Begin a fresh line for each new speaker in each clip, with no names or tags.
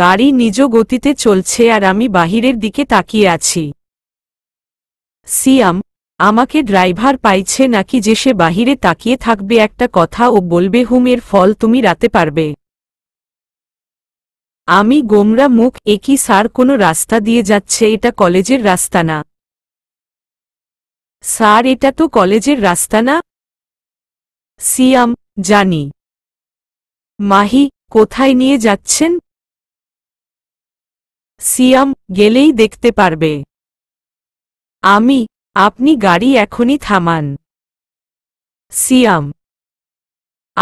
গাড়ি নিজ গতিতে চলছে আর আমি বাহিরের দিকে তাকিয়ে আছি সিয়াম আমাকে ড্রাইভার পাইছে নাকি যে সে বাহিরে তাকিয়ে থাকবে একটা কথা ও বলবে হুম এর ফল তুমি রাতে পারবে আমি গোমরা মুখ একই স্যার কোনো রাস্তা দিয়ে যাচ্ছে এটা কলেজের রাস্তা না স্যার এটা তো কলেজের রাস্তা না সিয়াম জানি মাহি কোথায় নিয়ে যাচ্ছেন সিয়াম গেলেই দেখতে পারবে আমি আপনি গাড়ি এখনই থামান সিয়াম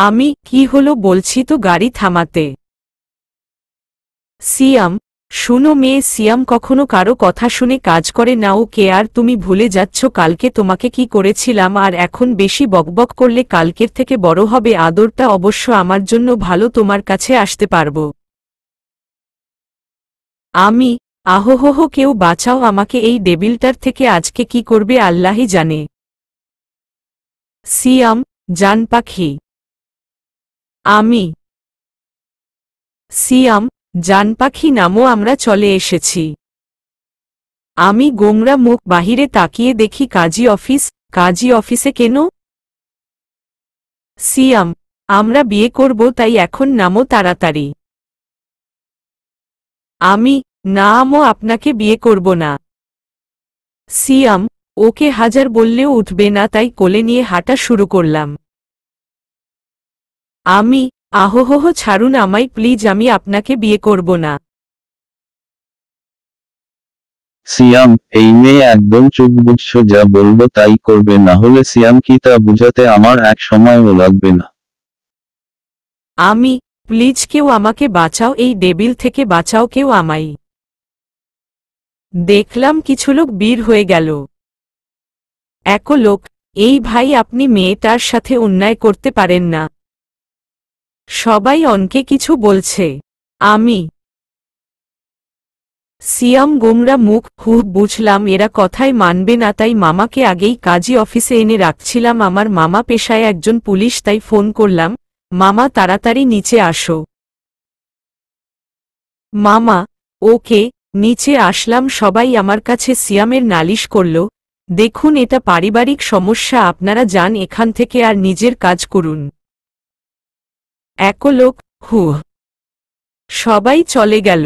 আমি কি হলো বলছি তো গাড়ি থামাতে সিয়াম শুনো মেয়ে সিয়াম কখনো কারো কথা শুনে কাজ করে না ও কে আর তুমি ভুলে যাচ্ছ কালকে তোমাকে কি করেছিলাম আর এখন বেশি বকবক করলে কালকের থেকে বড় হবে আদরটা অবশ্য আমার জন্য ভালো তোমার কাছে আসতে পারবো আমি আহোহোহ কেউ বাঁচাও আমাকে এই ডেবিলটার থেকে আজকে কি করবে আল্লাহি জানে সিয়াম জান পাখি আমি সিয়াম জান পাখি নামও আমরা চলে এসেছি আমি গোমরা মুখ বাহিরে তাকিয়ে দেখি কাজী অফিস কাজী অফিসে কেন সিয়াম আমরা বিয়ে করব তাই এখন নামো তাড়াতাড়ি আমি না আমও আপনাকে বিয়ে করব না সিয়াম ওকে হাজার বললেও উঠবে না তাই কোলে নিয়ে হাঁটা শুরু করলাম আমি আহোহ ছাড়ুন আমায় প্লিজ আমি আপনাকে বিয়ে করব না
সিয়াম এই মেয়ে একদম চুপ বুঝছ যা বলবো তাই করবে না হলে সিয়াম কি তা বুঝাতে আমার এক সময়ও লাগবে না
আমি প্লিজ কেউ আমাকে বাঁচাও এই ডেবিল থেকে বাঁচাও কেউ আমায় দেখলাম কিছু লোক বীর হয়ে গেল এক লোক এই ভাই আপনি মেয়েটার সাথে অন্যায় করতে পারেন না সবাই অনকে কিছু বলছে আমি সিয়াম গোমরা মুখ খুব বুঝলাম এরা কথায় মানবে না তাই মামাকে আগেই কাজী অফিসে এনে রাখছিলাম আমার মামা পেশায় একজন পুলিশ তাই ফোন করলাম মামা তাড়াতাড়ি নিচে আসো মামা ওকে নিচে আসলাম সবাই আমার কাছে সিয়ামের নালিশ করল দেখুন এটা পারিবারিক সমস্যা আপনারা যান এখান থেকে আর নিজের কাজ করুন একলোক হু সবাই চলে গেল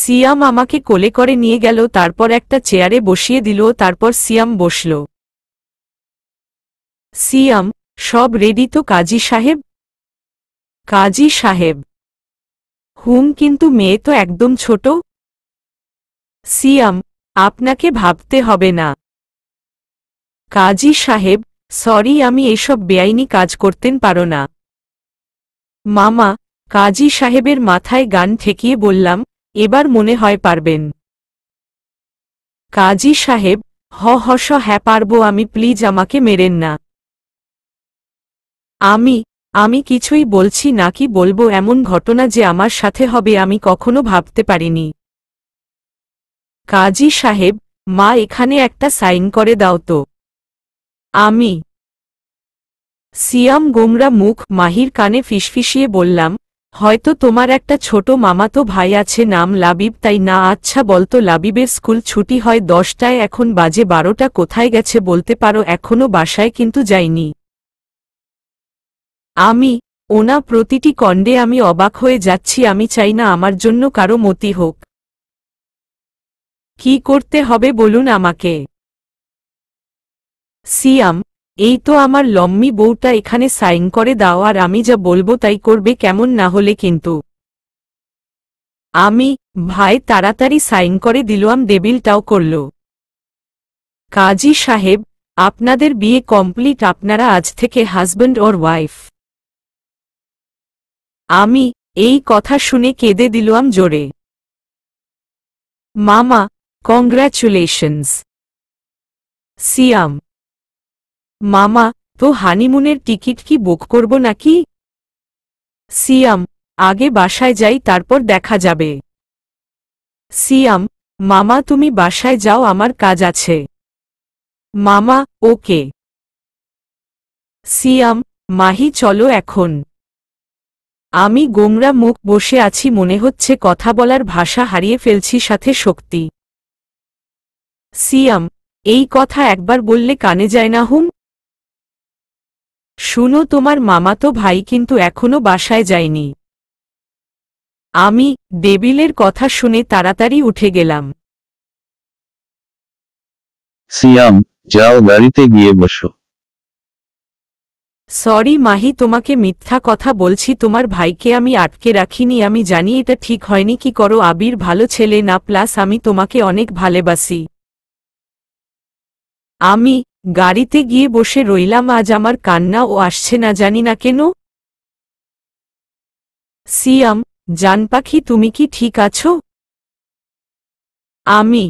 সিয়াম আমাকে কোলে করে নিয়ে গেল তারপর একটা চেয়ারে বসিয়ে দিল তারপর সিয়াম বসল সিয়াম সব রেডি তো কাজী সাহেব কাজী সাহেব হুম কিন্তু মেয়ে তো একদম ছোট সিয়াম আপনাকে ভাবতে হবে না কাজী সাহেব সরি আমি এসব বেআইনি কাজ করতেন পারো না মামা কাজী সাহেবের মাথায় গান ঠেকিয়ে বললাম এবার মনে হয় পারবেন কাজী সাহেব হ হস হ্যাঁ পারবো আমি প্লিজ আমাকে মেরেন না আমি আমি কিছুই বলছি নাকি বলবো এমন ঘটনা যে আমার সাথে হবে আমি কখনো ভাবতে পারিনি কাজী সাহেব মা এখানে একটা সাইন করে দাও তো আমি সিয়াম গোমরা মুখ মাহির কানে ফিসফিসিয়ে বললাম হয়তো তোমার একটা ছোট মামাতো ভাই আছে নাম লাবিব তাই না আচ্ছা বলতো লাবিবের স্কুল ছুটি হয় দশটায় এখন বাজে বারোটা কোথায় গেছে বলতে পারো এখনও বাসায় কিন্তু যাইনি আমি ওনা প্রতিটি কণ্ডে আমি অবাক হয়ে যাচ্ছি আমি চাই না আমার জন্য কারো মতি হোক কি করতে হবে বলুন আমাকে সিয়াম এই তো আমার লম্মি বউটা এখানে সাইন করে দাও আর আমি যা বলবো তাই করবে কেমন না হলে কিন্তু আমি ভাই তাড়াতাড়ি সাইন করে দিলাম দেবিলটাও করল কাজী সাহেব আপনাদের বিয়ে কমপ্লিট আপনারা আজ থেকে হাজব্যান্ড ওর ওয়াইফ আমি এই কথা শুনে কেঁদে দিলাম জোরে মামা কংগ্রাচুলেশনস সিয়াম মামা তো হানিমুনের টিকিট কি বুক করব নাকি সিয়াম আগে বাসায় যাই তারপর দেখা যাবে সিয়াম মামা তুমি বাসায় যাও আমার কাজ আছে মামা ওকে সিয়াম মাহি চলো এখন আমি গোমরা মুখ বসে আছি মনে হচ্ছে কথা বলার ভাষা হারিয়ে ফেলছি সাথে শক্তি সিয়াম এই কথা একবার বললে কানে যায় না হুম শুনো তোমার মামাতো ভাই কিন্তু এখনো বাসায় যায়নি আমি দেবিলের কথা শুনে তাড়াতাড়ি উঠে গেলাম
সিয়াম যাও বাড়িতে গিয়ে বসো
সরি মাহি তোমাকে মিথ্যা কথা বলছি তোমার ভাইকে আমি আটকে রাখিনি আমি জানি এটা ঠিক হয়নি কি করো আবির ভালো ছেলে না প্লাস আমি তোমাকে অনেক ভালেবাসি আমি গাড়িতে গিয়ে বসে রইলাম আজ আমার কান্না ও আসছে না জানি না কেন সিয়াম জান পাখি তুমি কি ঠিক আছো আমি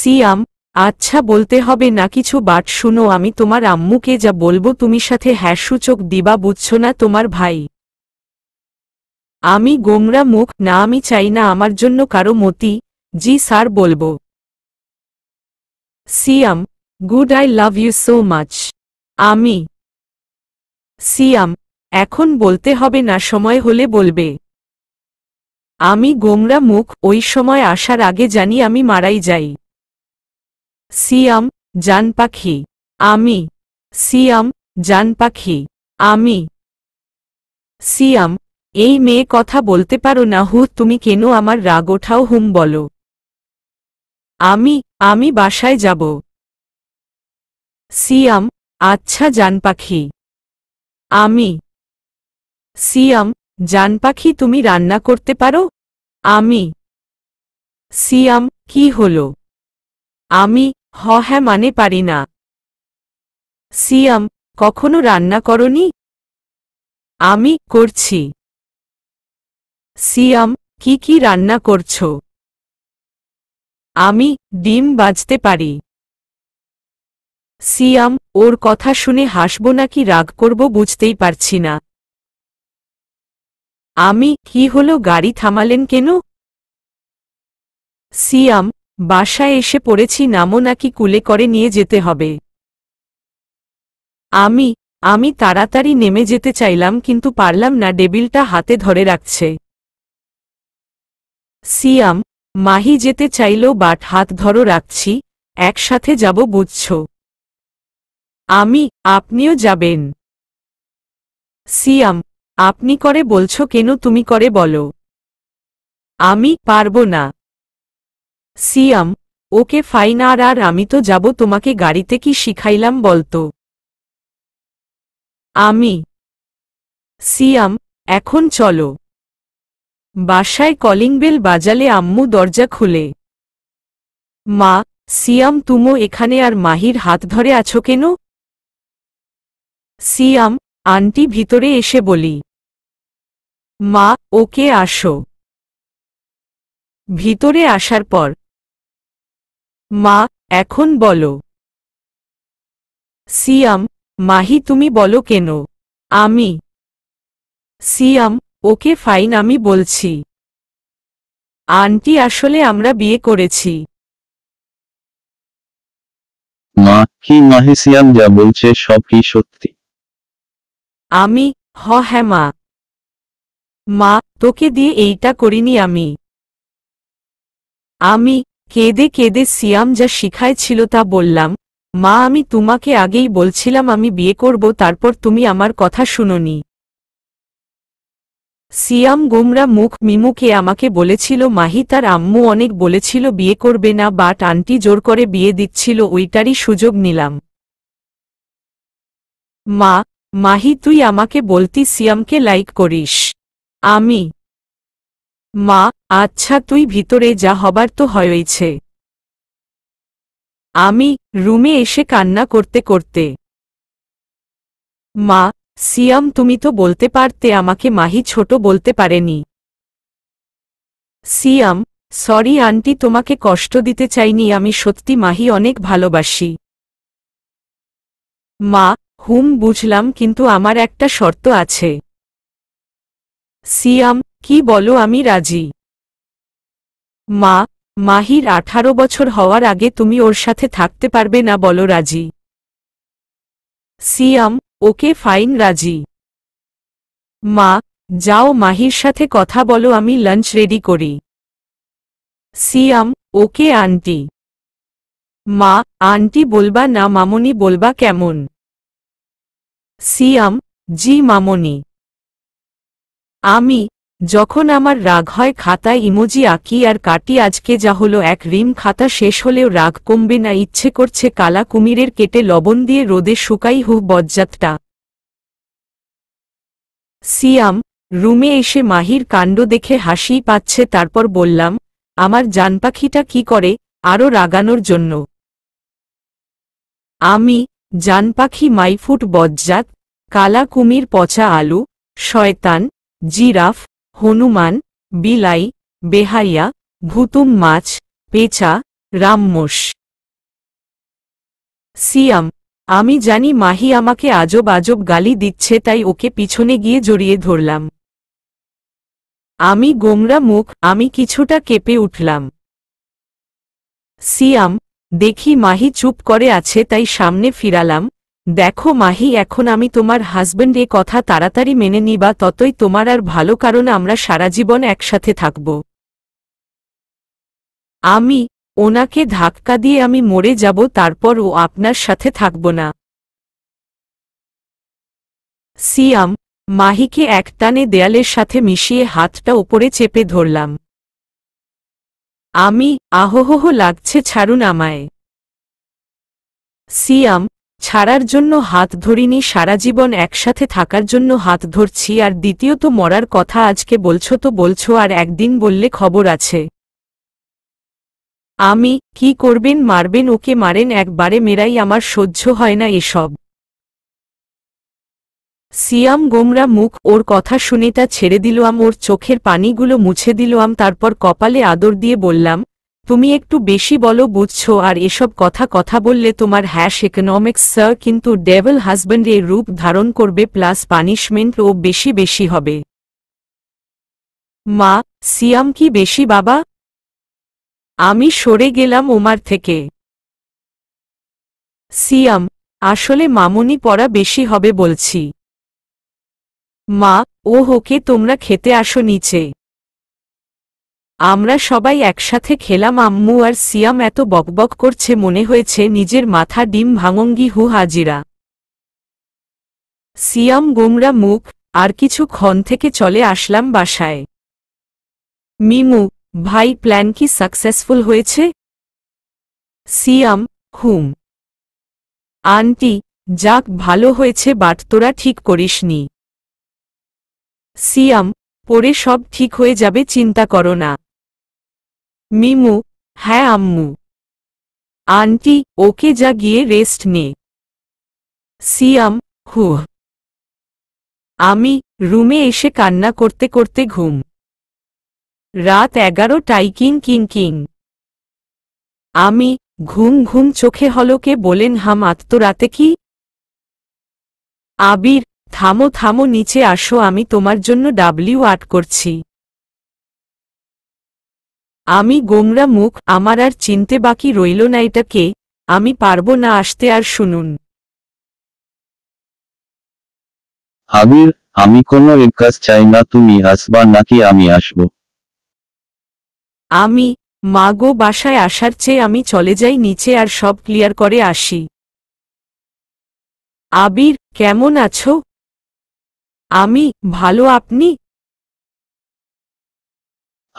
সিয়াম আচ্ছা বলতে হবে না কিছু বাট শুনো আমি তোমার আম্মুকে যা বলবো তুমি সাথে হ্যাসূচক দিবা বুঝছো না তোমার ভাই আমি গোমরা মুখ না আমি চাই না আমার জন্য কারো মতি জি স্যার বলবো Siam good I love you so much আমি সিয়াম এখন বলতে হবে না সময় হলে বলবে আমি গোমরা মুখ ওই সময় আসার আগে জানি আমি মারাই যাই সিয়াম জান পাখি আমি সিয়াম জান পাখি আমি সিয়াম এই মেয়ে কথা বলতে পারো না হু তুমি কেন আমার রাগ ওঠাও হুম বলো আমি আমি বাসায় যাব সিয়াম আচ্ছা জান পাখি আমি সিয়াম জান পাখি তুমি রান্না করতে পারো আমি সিয়াম কি হলো আমি হ হ্যাঁ মানে পারি না সিয়াম কখনো রান্না করনি আমি করছি সিয়াম কি কি রান্না করছ আমি ডিম বাজতে পারি সিয়াম ওর কথা শুনে হাসব নাকি রাগ করব বুঝতেই পারছি না আমি কি হলো গাড়ি থামালেন কেন সিয়াম বাসায় এসে পড়েছি নামও নাকি কুলে করে নিয়ে যেতে হবে আমি আমি তাড়াতাড়ি নেমে যেতে চাইলাম কিন্তু পারলাম না ডেবিলটা হাতে ধরে রাখছে সিয়াম মাহি যেতে চাইলো বাট হাত ধরো রাখছি একসাথে যাব বুঝছ আমি আপনিও যাবেন সিয়াম আপনি করে বলছো কেন তুমি করে বলো আমি পারবো না সিয়াম ওকে ফাইন আর আর আমি তো যাব তোমাকে গাড়িতে কি শিখাইলাম বলতো আমি সিয়াম এখন চলো বাসায় কলিং বেল বাজালে আম্মু দরজা খুলে মা সিয়াম তুমো এখানে আর মাহির হাত ধরে আছো কেন সিয়াম আন্টি ভিতরে এসে বলি মা ওকে আসো ভিতরে আসার পর মা এখন বলো সিয়াম মাহি তুমি বলো কেন আমি সিয়াম ওকে ফাইন আমি বলছি আন্টি আসলে আমরা বিয়ে করেছি
মা কি মাহি সিয়াম যা বলছে সব কি সত্যি
আমি হ হ্যাঁ মা মা তোকে দিয়ে এইটা করিনি আমি আমি কেঁদে কেঁদে সিয়াম যা শিখায় ছিল তা বললাম মা আমি তোমাকে আগেই বলছিলাম আমি বিয়ে করব তারপর তুমি আমার কথা শুনোনি সিয়াম গোমরা মুখ মিমুকে আমাকে বলেছিল মাহি তার আম্মু অনেক বলেছিল বিয়ে করবে না বাট আন্টি জোর করে বিয়ে দিচ্ছিল ওইটারই সুযোগ নিলাম মা মাহি তুই আমাকে বলতি সিয়ামকে লাইক করিস আমি মা আচ্ছা তুই ভিতরে যা হবার তো হয়েছে আমি রুমে এসে কান্না করতে করতে মা সিয়াম তুমি তো বলতে পারতে আমাকে মাহি ছোট বলতে পারেনি সিয়াম সরি আন্টি তোমাকে কষ্ট দিতে চাইনি আমি সত্যি মাহি অনেক ভালোবাসি মা হুম বুঝলাম কিন্তু আমার একটা শর্ত আছে সিয়াম কি বলো আমি রাজি মা মাহির আঠারো বছর হওয়ার আগে তুমি ওর সাথে থাকতে পারবে না বলো রাজি সিয়াম ওকে ফাইন রাজি মা যাও মাহির সাথে কথা বলো আমি লাঞ্চ রেডি করি সিয়াম ওকে আন্টি মা আন্টি বলবা না মামনি বলবা কেমন সিয়াম জি মামনি আমি যখন আমার রাগ হয় খাতায় ইমোজি আঁকি আর কাটি আজকে যা হলো এক রিম খাতা শেষ হলেও রাগ কমবে না ইচ্ছে করছে কালা কুমিরের কেটে লবণ দিয়ে রোদে শুকাই হু বজ্জাতটা সিয়াম রুমে এসে মাহির কাণ্ড দেখে হাসি পাচ্ছে তারপর বললাম আমার জানপাখিটা কি করে আরও রাগানোর জন্য আমি জানপাখি মাইফুট বজ্জাত কালা কুমির পচা আলু শয়তান জিরাফ হনুমান বিলাই বেহাইয়া ভুতুম মাছ পেঁচা রামমোষ সিয়াম আমি জানি মাহি আমাকে আজব আজব গালি দিচ্ছে তাই ওকে পিছনে গিয়ে জড়িয়ে ধরলাম আমি গোমরা মুখ আমি কিছুটা কেঁপে উঠলাম সিয়াম দেখি মাহি চুপ করে আছে তাই সামনে ফিরালাম দেখো মাহি এখন আমি তোমার হাজব্যান্ড এ কথা তাড়াতাড়ি মেনে নিবা ততই তোমার আর ভালো কারণ আমরা সারা জীবন একসাথে থাকব আমি ওনাকে ধাক্কা দিয়ে আমি মরে যাব তারপর ও আপনার সাথে থাকব না সিয়াম মাহিকে একটানে দেয়ালের সাথে মিশিয়ে হাতটা ওপরে চেপে ধরলাম আমি আহোহ লাগছে ছাড়ুন আমায় সিয়াম ছাড়ার জন্য হাত ধরিনি সারা জীবন একসাথে থাকার জন্য হাত ধরছি আর দ্বিতীয়ত মরার কথা আজকে বলছ তো বলছো আর একদিন বললে খবর আছে আমি কি করবেন মারবেন ওকে মারেন একবারে মেরাই আমার সহ্য হয় না এসব সিয়াম গোমরা মুখ ওর কথা শুনে তা ছেড়ে দিল আম ওর চোখের পানিগুলো মুছে দিল আম তারপর কপালে আদর দিয়ে বললাম তুমি একটু বেশি বলো বুঝছো আর এসব কথা কথা বললে তোমার হ্যাশ ইকোনমিক্স স্যার কিন্তু ডেভেল হাজব্যান্ড এর রূপ ধারণ করবে প্লাস পানিশমেন্ট ও বেশি বেশি হবে মা সিয়াম কি বেশি বাবা আমি সরে গেলাম ওমার থেকে সিয়াম আসলে মামুনি পড়া বেশি হবে বলছি মা ও হোকে তোমরা খেতে আসো নিচে আমরা সবাই একসাথে খেলাম আম্মু আর সিয়াম এত বকবক করছে মনে হয়েছে নিজের মাথা ডিম ভাঙঙ্গি হু হাজিরা সিয়াম গোমরা মুখ আর কিছু ক্ষণ থেকে চলে আসলাম বাসায় মিমু ভাই প্ল্যান কি সাকসেসফুল হয়েছে সিয়াম হুম আন্টি যাক ভালো হয়েছে বাট তোরা ঠিক করিসনি সিয়াম পরে সব ঠিক হয়ে যাবে চিন্তা করো না মিমু হ্যাঁ আম্মু আন্টি ওকে যা গিয়ে রেস্ট নে সিয়াম হু আমি রুমে এসে কান্না করতে করতে ঘুম রাত এগারো কিং কিং কিং আমি ঘুম ঘুম চোখে হলকে বলেন হাম আত্মরাতে কি আবির থামো থামো নিচে আসো আমি তোমার জন্য ডাব্লিউ আট করছি আমি গোমরা মুখ আমার আর চিনতে বাকি রইল না এটাকে আমি পারব না আসতে আর শুনুন
হাবির আমি কোনো এর কাজ চাই না তুমি আসবা নাকি আমি আসব
আমি মা গো বাসায় আসার চেয়ে আমি চলে যাই নিচে আর সব ক্লিয়ার করে আসি আবির কেমন আছো আমি ভালো আপনি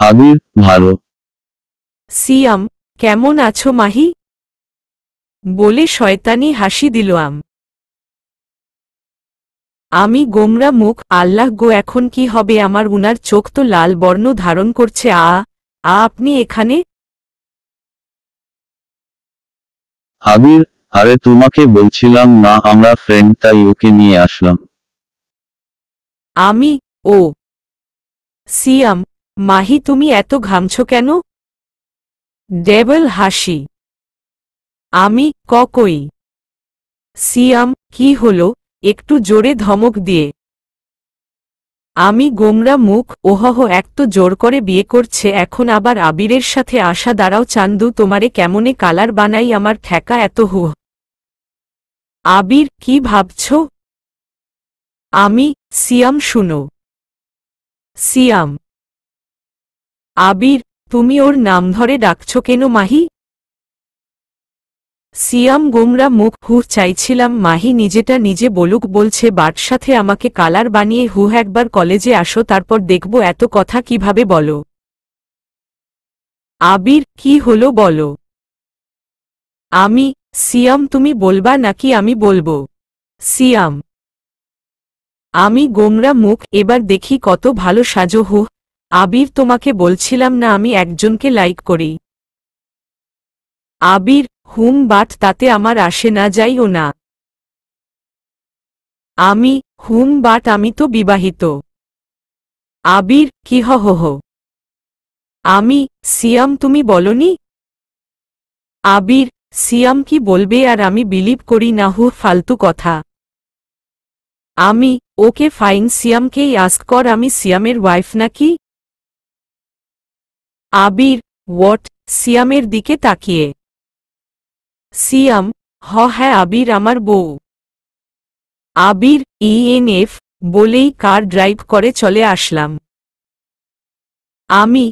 আবির ভালো
সিয়াম কেমন আছো মাহি বলে শয়তানি হাসি দিল আম আমি গোমরা মুখ আল্লাহ গো এখন কি হবে আমার উনার চোখ তো লাল বর্ণ ধারণ করছে আ আ আপনি এখানে
আবির আরে তোমাকে বলছিলাম না আমরা ফ্রেন্ড তাই ওকে নিয়ে আসলাম
আমি ও সিয়াম মাহি তুমি এত ঘামছো কেন ডেবল হাসি আমি ককই সিয়াম কি হল একটু জোরে ধমক দিয়ে আমি গোমরা মুখ ওহহ এক তো জোর করে বিয়ে করছে এখন আবার আবিরের সাথে আসা দাঁড়াও চান্দু তোমারে কেমনে কালার বানাই আমার ঠেকা এত হু আবির কি ভাবছ আমি সিয়াম শুনো সিয়াম আবির তুমি ওর নাম ধরে ডাকছ কেন মাহি সিয়াম গোমরা মুখ হু চাইছিলাম মাহি নিজেটা নিজে বলুক বলছে বাট সাথে আমাকে কালার বানিয়ে হু একবার কলেজে আসো তারপর দেখব এত কথা কিভাবে বলো আবির কি হলো বলো আমি সিয়াম তুমি বলবা নাকি আমি বলবো সিয়াম আমি গোমরা মুখ এবার দেখি কত ভালো সাজো হু আবির তোমাকে বলছিলাম না আমি একজনকে লাইক করি আবির হুম বাট তাতে আমার আসে না যাইও না আমি হুম বাট আমি তো বিবাহিত আবির কি হ আমি সিয়াম তুমি বলনি আবির সিয়াম কি বলবে আর আমি বিলিভ করি না হু ফালতু কথা আমি ওকে ফাইন সিয়ামকেই আস্ক কর আমি সিয়ামের ওয়াইফ নাকি আবির ওয়াট সিয়ামের দিকে তাকিয়ে সিয়াম হ হ্যাঁ আবির আমার বউ আবির ইএনএফ e বলেই কার ড্রাইভ করে চলে আসলাম আমি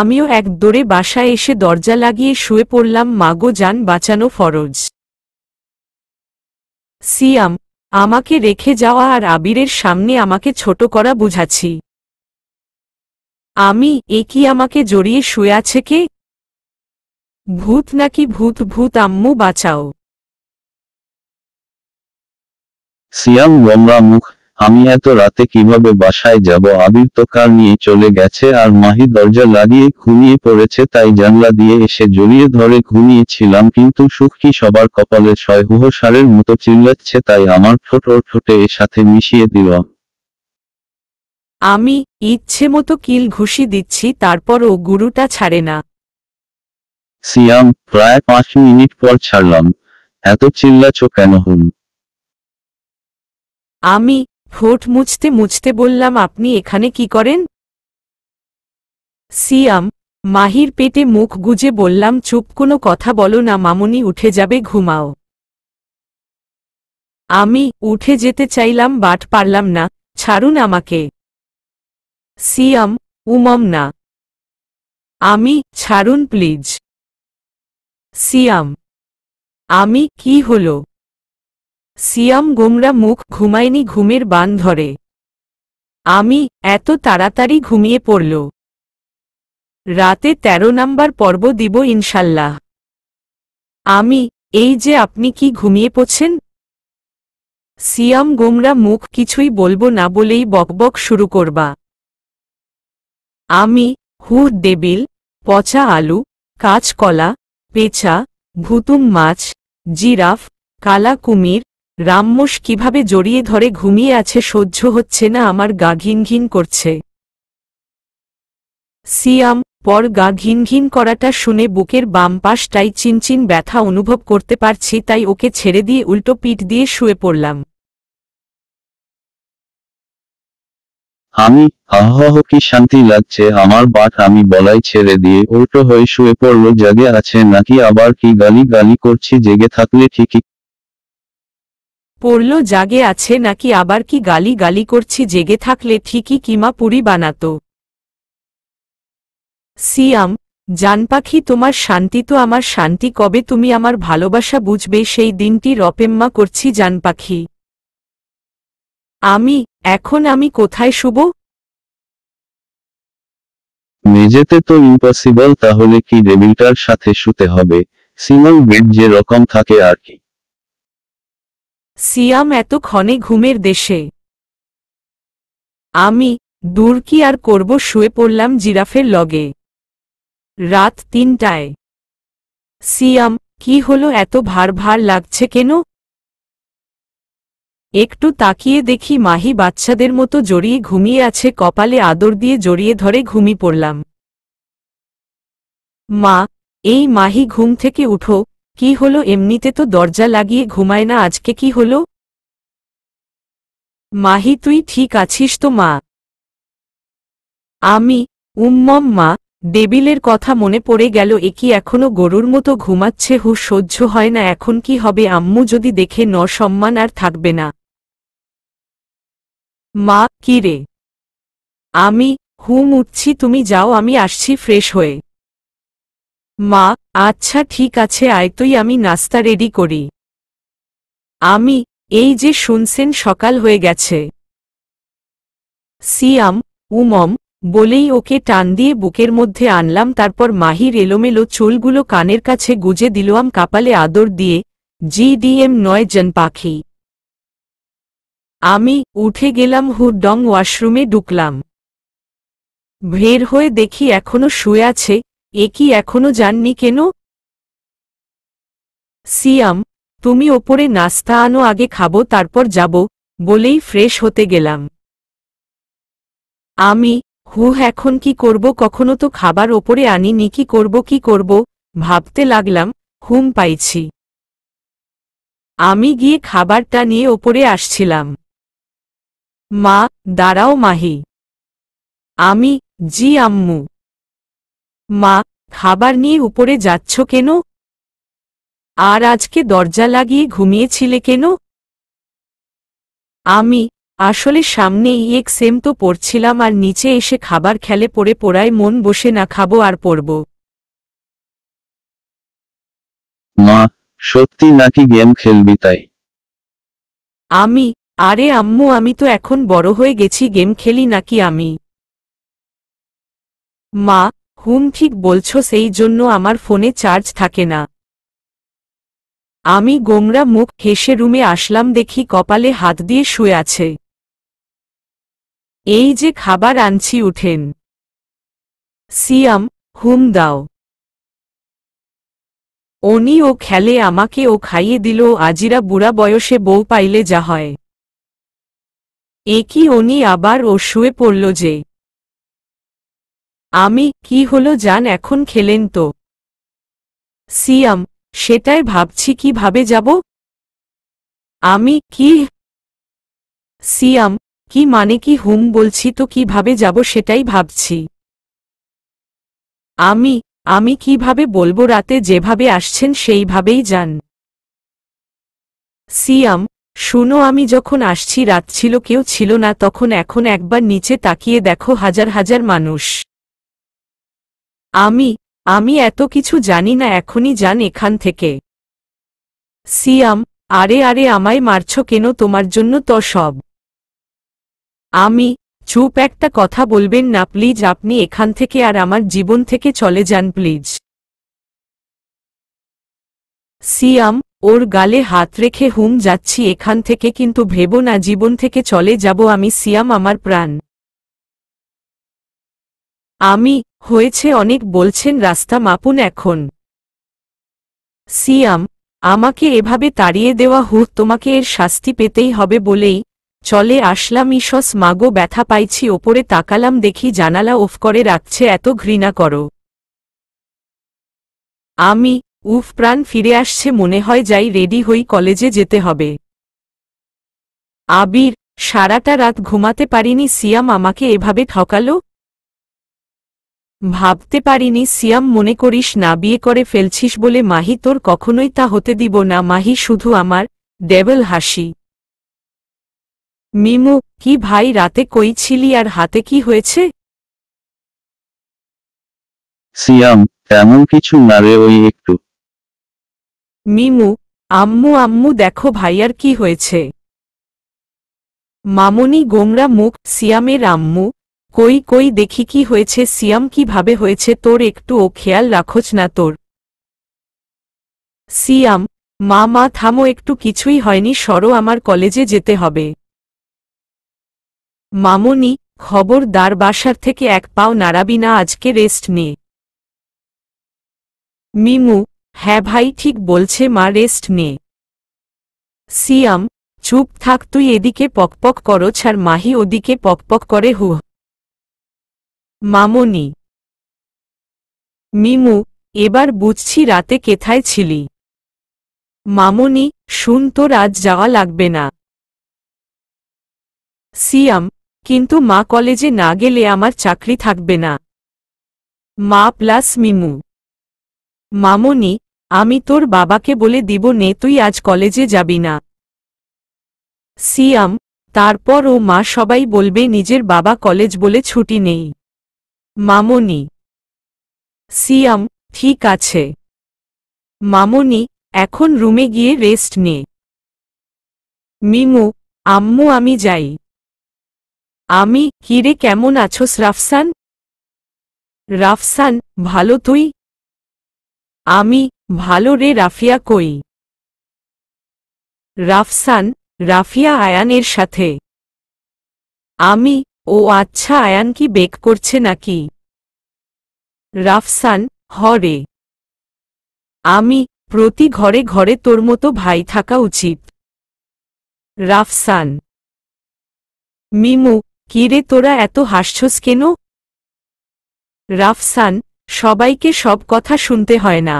আমিও এক দৌড়ে বাসায় এসে দরজা লাগিয়ে শুয়ে পড়লাম মাগো যান বাঁচানো ফরজ সিয়াম আমাকে রেখে যাওয়া আর আবিরের সামনে আমাকে ছোট করা বুঝাছি আমি এ কি আমাকে জড়িয়ে শুয়ে আছে কে ভূত নাকি ভূত ভূত আম্মু বাঁচাও
সিয়াম রমরা মুখ আমি এত রাতে কিভাবে বাসায় যাব আবির তো কার নিয়ে চলে গেছে আর মাহি দরজা লাগিয়ে ঘুমিয়ে পড়েছে তাই জানলা দিয়ে এসে জড়িয়ে ধরে ঘুমিয়েছিলাম কিন্তু সুখ কি সবার কপালে ছয় হুহ সারের মতো চিল্লাচ্ছে তাই আমার ঠোঁট ওর ঠোঁটে এর সাথে মিশিয়ে দিলাম
আমি ইচ্ছে মতো কিল ঘুষি দিচ্ছি তারপরও গুরুটা ছাড়ে না
সিয়াম প্রায় পাঁচ মিনিট পর ছাড়লাম এত চিল্লাছ কেন হুম
আমি ঠোঁট মুছতে মুছতে বললাম আপনি এখানে কি করেন সিয়াম মাহির পেটে মুখ গুজে বললাম চুপ কোনো কথা বলো না মামনি উঠে যাবে ঘুমাও আমি উঠে যেতে চাইলাম বাট পারলাম না ছাড়ুন আমাকে সিয়াম উমম না আমি ছাড়ুন প্লিজ সিয়াম আমি কি হল সিয়াম গোমরা মুখ ঘুমায়নি ঘুমের বান ধরে আমি এত তাড়াতাড়ি ঘুমিয়ে পড়ল রাতে ১৩ নাম্বার পর্ব দিব ইনশাল্লাহ আমি এই যে আপনি কি ঘুমিয়ে পড়ছেন সিয়াম গোমরা মুখ কিছুই বলবো না বলেই বকবক শুরু করবা আমি হু দেবিল পচা আলু কাঁচকলা পেঁচা ভুতুম মাছ জিরাফ কালা কুমির রামমোষ কিভাবে জড়িয়ে ধরে ঘুমিয়ে আছে সহ্য হচ্ছে না আমার গা ঘিন ঘিন করছে সিয়াম পর গা ঘিন ঘিন করাটা শুনে বুকের বাম পাশটাই চিনচিন ব্যথা অনুভব করতে পারছি তাই ওকে ছেড়ে দিয়ে উল্টো পিঠ দিয়ে শুয়ে পড়লাম
আমি আহহ কি শান্তি লাগছে আমার বাট আমি বলাই ছেড়ে দিয়ে উল্টো হয়ে শুয়ে পড়ল জাগে আছে নাকি আবার কি গালি গালি করছি জেগে থাকলে ঠিকই
পড়ল জাগে আছে নাকি আবার কি গালি গালি করছি জেগে থাকলে ঠিকই কিমা পুরি বানাতো সিয়াম জান পাখি তোমার শান্তি তো আমার শান্তি কবে তুমি আমার ভালোবাসা বুঝবে সেই দিনটি রপেম্মা করছি জান পাখি আমি এখন আমি কোথায় শুব
মেঝেতে তো ইম্পসিবল তাহলে কি ডেবিলটার সাথে শুতে হবে সিঙ্গল বেড যে রকম থাকে আর কি
সিয়াম ক্ষণে ঘুমের দেশে আমি দূর কি আর করব শুয়ে পড়লাম জিরাফের লগে রাত তিনটায় সিয়াম কি হলো এত ভার ভার লাগছে কেন একটু তাকিয়ে দেখি মাহি বাচ্চাদের মতো জড়িয়ে ঘুমিয়ে আছে কপালে আদর দিয়ে জড়িয়ে ধরে ঘুমি পড়লাম মা এই মাহি ঘুম থেকে উঠো কি হলো এমনিতে তো দরজা লাগিয়ে ঘুমায় না আজকে কি হলো মাহি তুই ঠিক আছিস তো মা আমি উম্মম মা ডেবিলের কথা মনে পড়ে গেল একি এখনো গরুর মতো ঘুমাচ্ছে হু সহ্য হয় না এখন কি হবে আম্মু যদি দেখে ন সম্মান আর থাকবে না মা কি রে আমি হুম উঠছি তুমি যাও আমি আসছি ফ্রেশ হয়ে মা আচ্ছা ঠিক আছে আয় তুই আমি নাস্তা রেডি করি আমি এই যে শুনছেন সকাল হয়ে গেছে সিয়াম উমম বলেই ওকে টান দিয়ে বুকের মধ্যে আনলাম তারপর মাহির এলোমেলো চুলগুলো কানের কাছে গুজে দিলাম কাপালে আদর দিয়ে জিডিএম নয় জন পাখি আমি উঠে গেলাম হুডং ওয়াশরুমে ঢুকলাম ভের হয়ে দেখি এখনো শুয়ে আছে এ কি এখনো যাননি কেন সিয়াম তুমি ওপরে নাস্তা আনো আগে খাবো তারপর যাব বলেই ফ্রেশ হতে গেলাম আমি হু এখন কি করব কখনো তো খাবার ওপরে আনিনি কি করব কি করব ভাবতে লাগলাম হুম পাইছি আমি গিয়ে খাবারটা নিয়ে ওপরে আসছিলাম মা দাঁড়াও মাহি আমি জি আম্মু মা খাবার নিয়ে উপরে যাচ্ছ কেন আর আজকে দরজা লাগিয়ে ঘুমিয়েছিলে কেন আমি আসলে সামনে এক সেম তো পড়ছিলাম আর নিচে এসে খাবার খেলে পড়ে পড়ায় মন বসে না খাবো আর পড়ব
মা সত্যি নাকি গেম খেলবি তাই
আমি আরে আম্মু আমি তো এখন বড় হয়ে গেছি গেম খেলি নাকি আমি মা হুম ঠিক বলছ সেই জন্য আমার ফোনে চার্জ থাকে না আমি গোমরা মুখ হেসে রুমে আসলাম দেখি কপালে হাত দিয়ে শুয়ে আছে এই যে খাবার আনছি উঠেন সিয়াম হুম দাও অনি ও খেলে আমাকে ও খাইয়ে দিল আজিরা বুড়া বয়সে বউ পাইলে যা হয় এ কি অনি আবার ও শুয়ে পড়ল যে আমি কি হলো যান এখন খেলেন তো সিয়াম সেটাই ভাবছি কিভাবে যাব আমি কি সিয়াম কি মানে কি হুম বলছি তো কিভাবে যাব সেটাই ভাবছি আমি আমি কিভাবে বলবো রাতে যেভাবে আসছেন সেইভাবেই যান সিয়াম শোনো আমি যখন আসছি রাত ছিল কেউ ছিল না তখন এখন একবার নিচে তাকিয়ে দেখো হাজার হাজার মানুষ আমি আমি এত কিছু জানি না এখনই যান এখান থেকে সিয়াম আরে আরে আমায় মারছ কেন তোমার জন্য তো সব আমি চুপ একটা কথা বলবেন না প্লিজ আপনি এখান থেকে আর আমার জীবন থেকে চলে যান প্লিজ সিয়াম ওর গালে হাত রেখে হুম যাচ্ছি এখান থেকে কিন্তু ভেবো না জীবন থেকে চলে যাব আমি সিয়াম আমার প্রাণ আমি হয়েছে অনেক বলছেন রাস্তা মাপুন এখন সিয়াম আমাকে এভাবে তাড়িয়ে দেওয়া হু তোমাকে এর শাস্তি পেতেই হবে বলেই চলে আসলাম ইসস মাগো ব্যথা পাইছি ওপরে তাকালাম দেখি জানালা ওফ করে রাখছে এত ঘৃণা করো আমি উফ প্রাণ ফিরে আসছে মনে হয় যাই রেডি হই কলেজে যেতে হবে আবির সারাটা রাত ঘুমাতে পারিনি সিয়াম আমাকে এভাবে ঠকালো ভাবতে পারিনি সিয়াম মনে করিস না বিয়ে করে ফেলছিস বলে মাহি তোর কখনোই তা হতে দিব না মাহি শুধু আমার ডেবল হাসি মিমু কি ভাই রাতে কই ছিলি আর হাতে কি হয়েছে
সিয়াম এমন কিছু না রে ওই একটু
মিমু আম্মু আম্মু দেখো ভাইয়ার কি হয়েছে মামনি গোমরা মুখ সিয়ামের আম্মু কই কই দেখি কি হয়েছে সিয়াম কিভাবে হয়েছে তোর একটু ও খেয়াল রাখোচ না তোর সিয়াম মা মা থামো একটু কিছুই হয়নি সরো আমার কলেজে যেতে হবে মামনি খবরদার বাসার থেকে এক পাও নাড়াবি না আজকে রেস্ট নে মিমু হ্যাঁ ভাই ঠিক বলছে মা রেস্ট নে সিয়াম চুপ থাক তুই এদিকে পকপক করো ছাড় মাহি ওদিকে পকপক করে হু মামনি মিমু এবার বুঝছি রাতে কেথায় ছিলি মামনি শুন তোর আজ যাওয়া লাগবে না সিয়াম কিন্তু মা কলেজে না গেলে আমার চাকরি থাকবে না মা প্লাস মিমু মামনি আমি তোর বাবাকে বলে দিব নে তুই আজ কলেজে যাবি না সিয়াম তারপর ও মা সবাই বলবে নিজের বাবা কলেজ বলে ছুটি নেই মামনি সিয়াম ঠিক আছে মামনি এখন রুমে গিয়ে রেস্ট নে মিমু আম্মু আমি যাই আমি কিরে কেমন আছো রাফসান রাফসান ভালো তুই আমি ভালো রে রাফিয়া কই রাফসান রাফিয়া আয়ানের সাথে আমি ও আচ্ছা আয়ান কি বেক করছে নাকি রাফসান হরে আমি প্রতি ঘরে ঘরে তোর মতো ভাই থাকা উচিত রাফসান মিমু কিরে তোরা এত হাসছস কেন রাফসান সবাইকে সব কথা শুনতে হয় না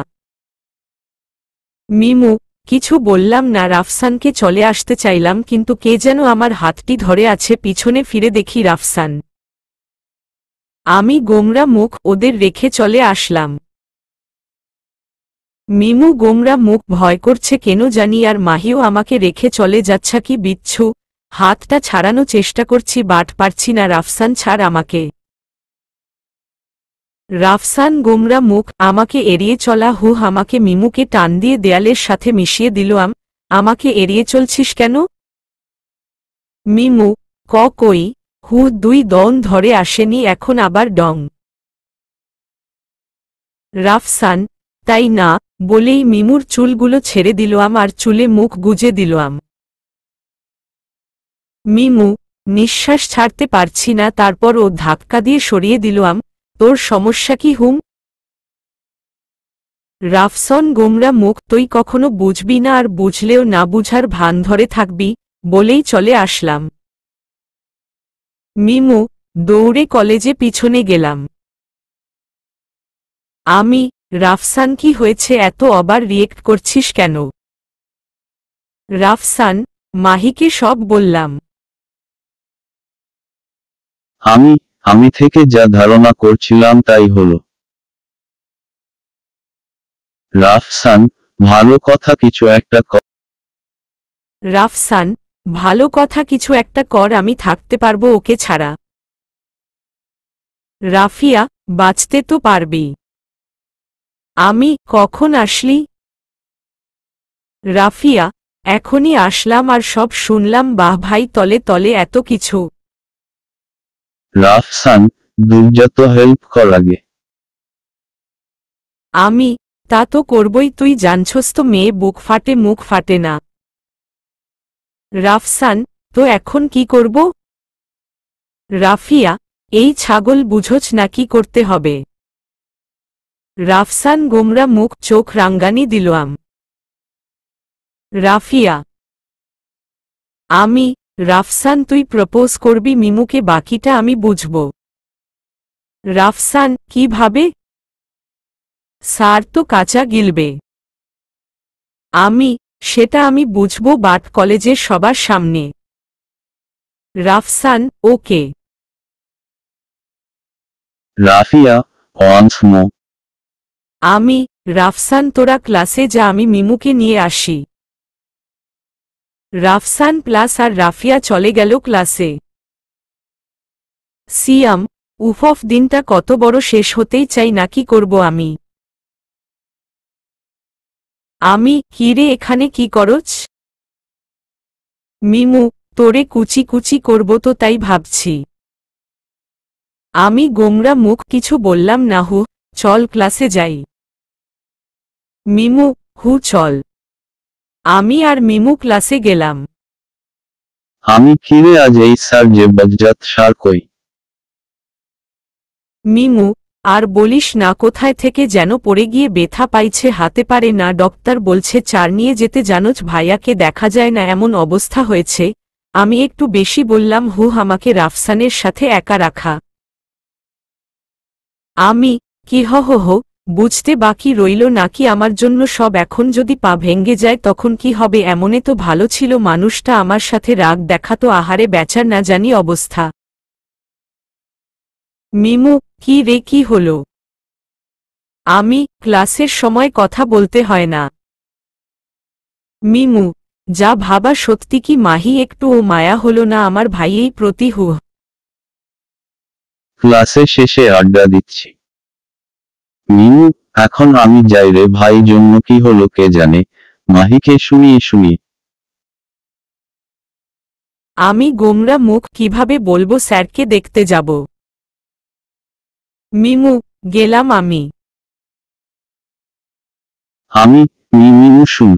মিমু কিছু বললাম না রাফসানকে চলে আসতে চাইলাম কিন্তু কে যেন আমার হাতটি ধরে আছে পিছনে ফিরে দেখি রাফসান আমি গোমরা মুখ ওদের রেখে চলে আসলাম মিমু গোমরা মুখ ভয় করছে কেন জানি আর মাহিও আমাকে রেখে চলে যাচ্ছা কি বিচ্ছু হাতটা ছাড়ানো চেষ্টা করছি বাট পারছি না রাফসান ছাড় আমাকে রাফসান গোমরা মুখ আমাকে এড়িয়ে চলা হু আমাকে মিমুকে টান দিয়ে দেয়ালের সাথে মিশিয়ে দিল আম আমাকে এড়িয়ে চলছিস কেন মিমু ক কই হু দুই দন ধরে আসেনি এখন আবার ডং রাফসান তাই না বলেই মিমুর চুলগুলো ছেড়ে দিল আম আর চুলে মুখ গুজে দিল আম মিমু নিঃশ্বাস ছাড়তে পারছি না তারপর ও ধাক্কা দিয়ে সরিয়ে দিল আম তোর সমস্যা কি হুম রাফসন গোমরা মুখ তুই কখনো বুঝবি না আর বুঝলেও না বুঝার ভান ধরে থাকবি বলেই চলে আসলাম মিমু দৌড়ে কলেজে পিছনে গেলাম আমি রাফসান কি হয়েছে এত আবার রিয়েক্ট করছিস কেন রাফসান মাহিকে সব বললাম
আমি আমি থেকে যা ধারণা করছিলাম তাই হল রাফসান ভালো কথা কিছু একটা কর
রাফসান ভালো কথা কিছু একটা কর আমি থাকতে পারবো ওকে ছাড়া রাফিয়া বাঁচতে তো পারবি আমি কখন আসলি রাফিয়া এখনই আসলাম আর সব শুনলাম বাহ ভাই তলে তলে এত কিছু
রাফসান দুর্যত হেল্প করাগে
আমি তা তো করবই তুই জানছস তো মেয়ে বুক ফাটে মুখ ফাটে না রাফসান তো এখন কি করব রাফিয়া এই ছাগল বুঝোছ না কি করতে হবে রাফসান গোমরা মুখ চোখ রাঙ্গানি দিল আম রাফিয়া আমি রাফসান তুই প্রপোজ করবি মিমুকে বাকিটা আমি বুঝব রাফসান কিভাবে স্যার তো কাঁচা গিলবে আমি সেটা আমি বুঝব বাট কলেজের সবার সামনে রাফসান ওকে আমি রাফসান তোরা ক্লাসে যা আমি মিমুকে নিয়ে আসি রাফসান প্লাস আর রাফিয়া চলে গেল ক্লাসে সিয়াম উফফ দিনটা কত বড় শেষ হতেই চাই না কি করব আমি আমি কিরে এখানে কি করছ মিমু তোরে কুচি কুচি করব তো তাই ভাবছি আমি গোমরা মুখ কিছু বললাম না হু চল ক্লাসে যাই মিমু হু চল আমি আর মিমু ক্লাসে গেলাম
আমি ফিরে আজ এই স্যার যে বজ্জাত সার কই
মিমু আর বলিস না কোথায় থেকে যেন পড়ে গিয়ে বেথা পাইছে হাতে পারে না ডক্টর বলছে চার নিয়ে যেতে জানোজ ভাইয়াকে দেখা যায় না এমন অবস্থা হয়েছে আমি একটু বেশি বললাম হু আমাকে রাফসানের সাথে একা রাখা আমি কি হ হো বুঝতে বাকি রইল নাকি আমার জন্য সব এখন যদি পা ভেঙ্গে যায় তখন কি হবে এমনে তো ভালো ছিল মানুষটা আমার সাথে রাগ দেখাতো আহারে বেচার না জানি অবস্থা মিমু কি রে কি হল আমি ক্লাসের সময় কথা বলতে হয় না মিমু যা ভাবা সত্যি কি মাহি একটু ও মায়া হল না আমার ভাইয়েই প্রতি হুহ
ক্লাসে শেষে আড্ডা দিচ্ছি নিউ এখন আমি যাই রে ভাই জন্য কি হলো কে জানে মাহিকে শুনিয়ে শুনি
আমি গোমরা মুখ কিভাবে বলবো স্যারকে দেখতে যাব মিমু গেলাম আমি
আমি মিমু শুন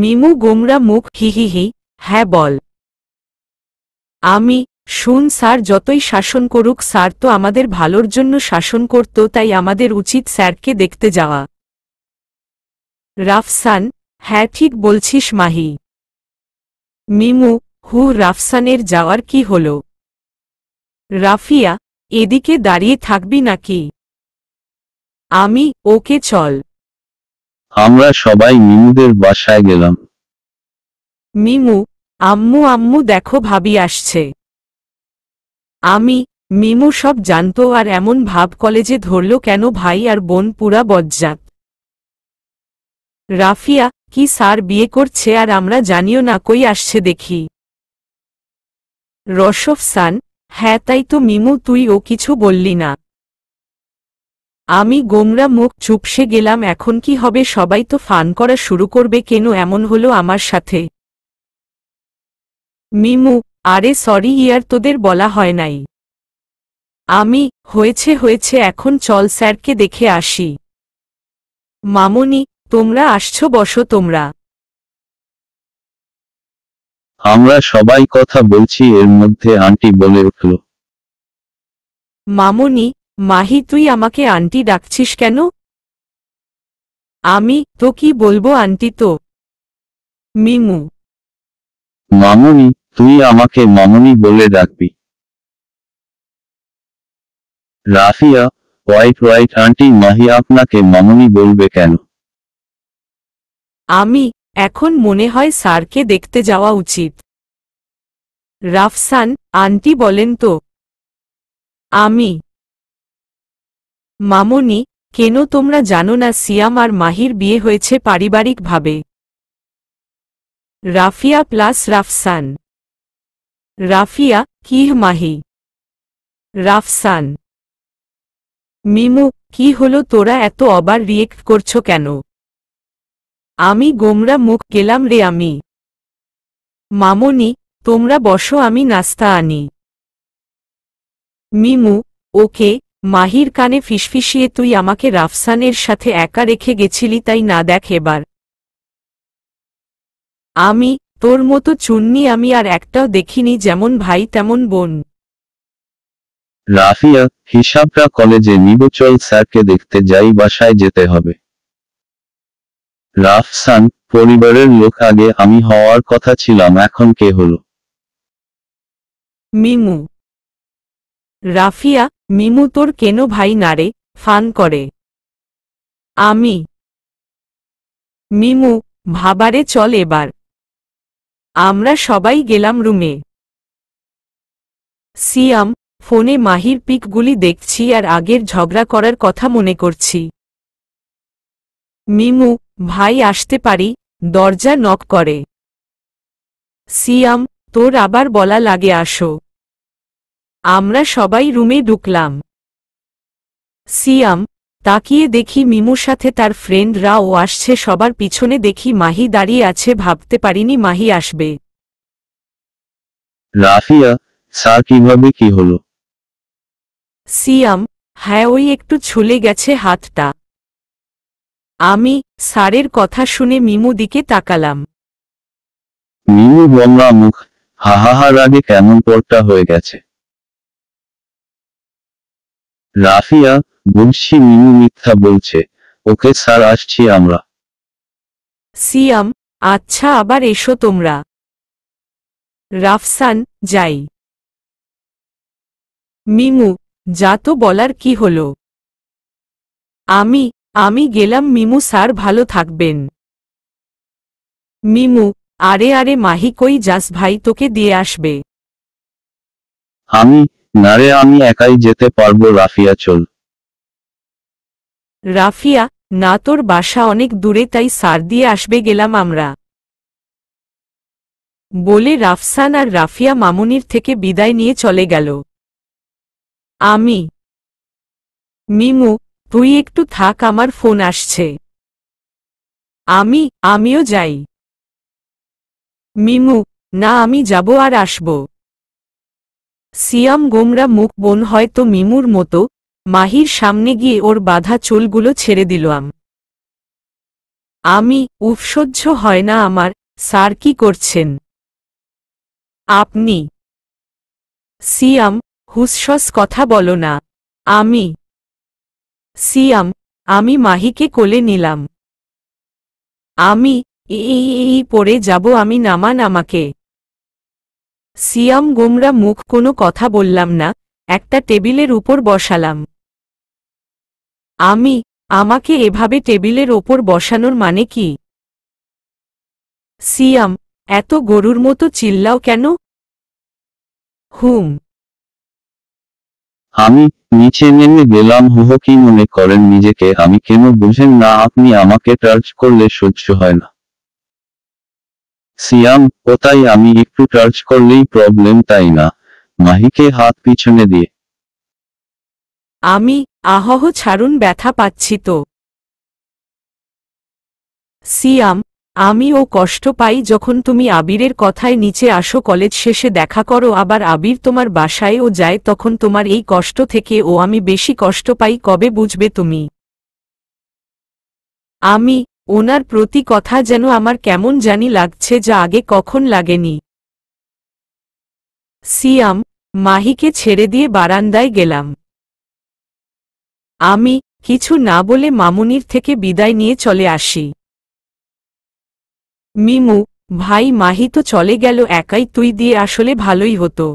মিমু গোমরা মুখ হি হি হি হ্যাঁ বল আমি শুন স্যার যতই শাসন করুক স্যার তো আমাদের ভালোর জন্য শাসন করত তাই আমাদের উচিত স্যারকে দেখতে যাওয়া রাফসান হ্যাঁ ঠিক বলছিস মাহি মিমু হু রাফসানের যাওয়ার কি হল রাফিয়া এদিকে দাঁড়িয়ে থাকবি নাকি আমি ওকে চল
আমরা সবাই মিমুদের বাসায় গেলাম
মিমু আম্মু আম্মু দেখো ভাবি আসছে আমি মিমু সব জানত আর এমন ভাব কলেজে ধরল কেন ভাই আর বোন পুরা বজ্জাত রাফিয়া কি স্যার বিয়ে করছে আর আমরা জানিও না কই আসছে দেখি রসফ সান হ্যাঁ তাই তো মিমু তুই ও কিছু বললি না আমি গোমরা মুখ চুপসে গেলাম এখন কি হবে সবাই তো ফান করা শুরু করবে কেন এমন হলো আমার সাথে মিমু আরে সরি ইয়ার তোদের বলা হয় নাই আমি হয়েছে হয়েছে এখন চল স্যারকে দেখে আসি মামনি তোমরা আসছ বসো তোমরা
আমরা সবাই কথা বলছি এর মধ্যে আন্টি বলে উঠল
মামনি মাহি তুই আমাকে আন্টি ডাকছিস কেন আমি তো কি বলবো আন্টি তো মিমু
মামনি তুই আমাকে মমনি বলে ডাকবি Rafia white white aunty Mahi আপনাকে মমনি বলবে কেন
আমি এখন মনে হয় স্যারকে দেখতে যাওয়া উচিত রাফসান আন্টি বলেন তো আমি মামনি কেন তোমরা জানো না সিয়াম আর মাহির বিয়ে হয়েছে পারিবারিকভাবে রাফিয়া প্লাস রাফসান রাফিয়া কিহ মাহি রাফসান মিমু কি হলো তোরা এত অবার রিয়েক্ট করছো কেন আমি গোমরা মুখ গেলাম রে আমি মামনি তোমরা বসো আমি নাস্তা আনি মিমু ওকে মাহির কানে ফিসফিসিয়ে তুই আমাকে রাফসানের সাথে একা রেখে গেছিলি তাই না দেখ এবার আমি তোর মতো চুন্নি আমি আর একটাও দেখিনি যেমন ভাই তেমন বোন
রাফিয়া হিসাবরা কলেজে নিবচল স্যারকে দেখতে যাই বাসায় যেতে হবে রাফসান পরিবারের লোক আগে আমি হওয়ার কথা ছিলাম এখন কে হলো
মিমু রাফিয়া মিমু তোর কেন ভাই নারে ফান করে আমি মিমু ভাবারে চল এবার আমরা সবাই গেলাম রুমে সিয়াম ফোনে মাহির পিকগুলি দেখছি আর আগের ঝগড়া করার কথা মনে করছি মিমু ভাই আসতে পারি দরজা নক করে সিয়াম তোর আবার বলা লাগে আসো আমরা সবাই রুমে ঢুকলাম সিয়াম তাকিয়ে দেখি মিমুর সাথে তার ফ্রেন্ডরাও আসছে সবার পিছনে দেখি মাহি দাঁড়িয়ে আছে ভাবতে পারিনি মাহি আসবে
রাফিয়া স্যার কিভাবে কি হলো
সিয়াম হ্যাঁ ওই একটু ছুলে গেছে হাতটা আমি স্যারের কথা শুনে মিমু দিকে তাকালাম
মিমু বমরা মুখ হাহাহার আগে কেমন পরটা হয়ে গেছে রাফিয়া বলছি মিনু মিথ্যা বলছে ওকে স্যার আসছি আমরা
সিয়াম আচ্ছা আবার এসো তোমরা রাফসান যাই মিমু যা তো বলার কি হল আমি আমি গেলাম মিমু স্যার ভালো থাকবেন মিমু আরে আরে মাহি কই যাস ভাই তোকে দিয়ে আসবে
আমি নারে আমি একাই যেতে পারবো রাফিয়া চল
রাফিয়া না তোর বাসা অনেক দূরে তাই সার দিয়ে আসবে গেলাম আমরা বলে রাফসান আর রাফিয়া মামুনির থেকে বিদায় নিয়ে চলে গেল আমি মিমু তুই একটু থাক আমার ফোন আসছে আমি আমিও যাই মিমু না আমি যাব আর আসব সিয়াম গোমরা মুখ বোন হয়তো মিমুর মতো মাহির সামনে গিয়ে ওর বাধা চুলগুলো ছেড়ে দিল আমি উফসহ্য হয় না আমার স্যার কি করছেন আপনি সিয়াম হুসস কথা বলো না আমি সিয়াম আমি মাহিকে কোলে নিলাম আমি এই পড়ে যাব আমি নামান আমাকে সিয়াম গোমরা মুখ কোনো কথা বললাম না একটা টেবিলের উপর বসালাম আমি আমাকে এভাবে টেবিলের ওপর বসানোর মানে কি সিয়াম এত গরুর মতো চিল্লাও কেন
হুম আমি নিচে নেমে গেলাম হুহ কি মনে করেন নিজেকে আমি কেন বুঝেন না আপনি আমাকে টার্চ করলে সহ্য হয় না সিয়াম ও তাই আমি একটু টার্চ করলেই প্রবলেম তাই না মাহিকে হাত পিছনে দিয়ে
আমি আহহ ছাড়ুন ব্যথা পাচ্ছি তো সিয়াম আমি ও কষ্ট পাই যখন তুমি আবিরের কথায় নিচে আসো কলেজ শেষে দেখা করো আবার আবির তোমার বাসায় ও যায় তখন তোমার এই কষ্ট থেকে ও আমি বেশি কষ্ট পাই কবে বুঝবে তুমি আমি ওনার প্রতি কথা যেন আমার কেমন জানি লাগছে যা আগে কখন লাগেনি সিয়াম মাহিকে ছেড়ে দিয়ে বারান্দায় গেলাম আমি কিছু না বলে মামুনির থেকে বিদায় নিয়ে চলে আসি মিমু ভাই মাহি তো চলে গেল একাই তুই দিয়ে আসলে ভালোই হতো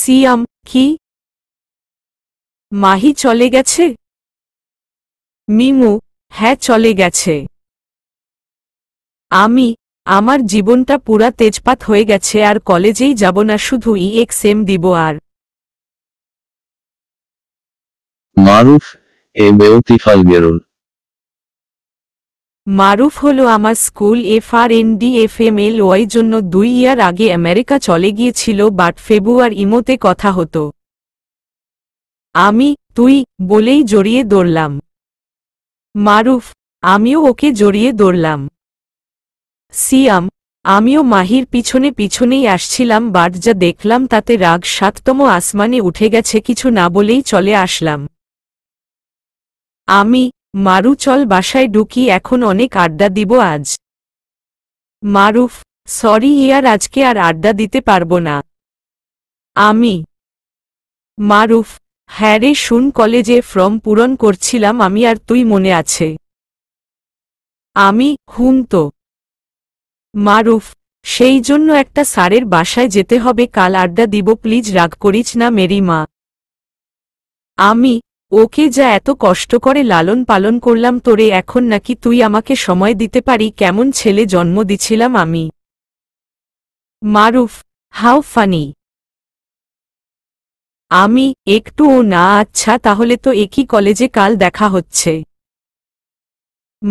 সিয়াম কি মাহি চলে গেছে মিমু হ্যাঁ চলে গেছে আমি আমার জীবনটা পুরা তেজপাত হয়ে গেছে আর কলেজেই যাব না শুধু ইএক্সএম দিব আর
মারুফ এ বেউতিফাল গেরুল
মারুফ হল আমার স্কুল এম এল ওয়াই জন্য দুই ইয়ার আগে আমেরিকা চলে গিয়েছিল বাট ফেব্রুয়ার ইমোতে কথা হতো আমি তুই বলেই জড়িয়ে দৌড়লাম মারুফ আমিও ওকে জড়িয়ে দৌড়লাম সিয়াম আমিও মাহির পিছনে পিছনেই আসছিলাম বাট যা দেখলাম তাতে রাগ সাততম আসমানে উঠে গেছে কিছু না বলেই চলে আসলাম আমি মারু চল বাসায় ঢুকি এখন অনেক আড্ডা দিব আজ মারুফ সরি ইয়ার আজকে আর আড্ডা দিতে পারবো না আমি মারুফ হ্যারে শুন কলেজে ফর্ম পূরণ করছিলাম আমি আর তুই মনে আছে আমি হুম তো মারুফ সেই জন্য একটা স্যারের বাসায় যেতে হবে কাল আড্ডা দিব প্লিজ রাগ করিস না মেরি মা আমি ওকে যা এত কষ্ট করে লালন পালন করলাম তোরে এখন নাকি তুই আমাকে সময় দিতে পারি কেমন ছেলে জন্ম দিছিলাম আমি মারুফ হাউ ফানি আমি একটু ও না আচ্ছা তাহলে তো একই কলেজে কাল দেখা হচ্ছে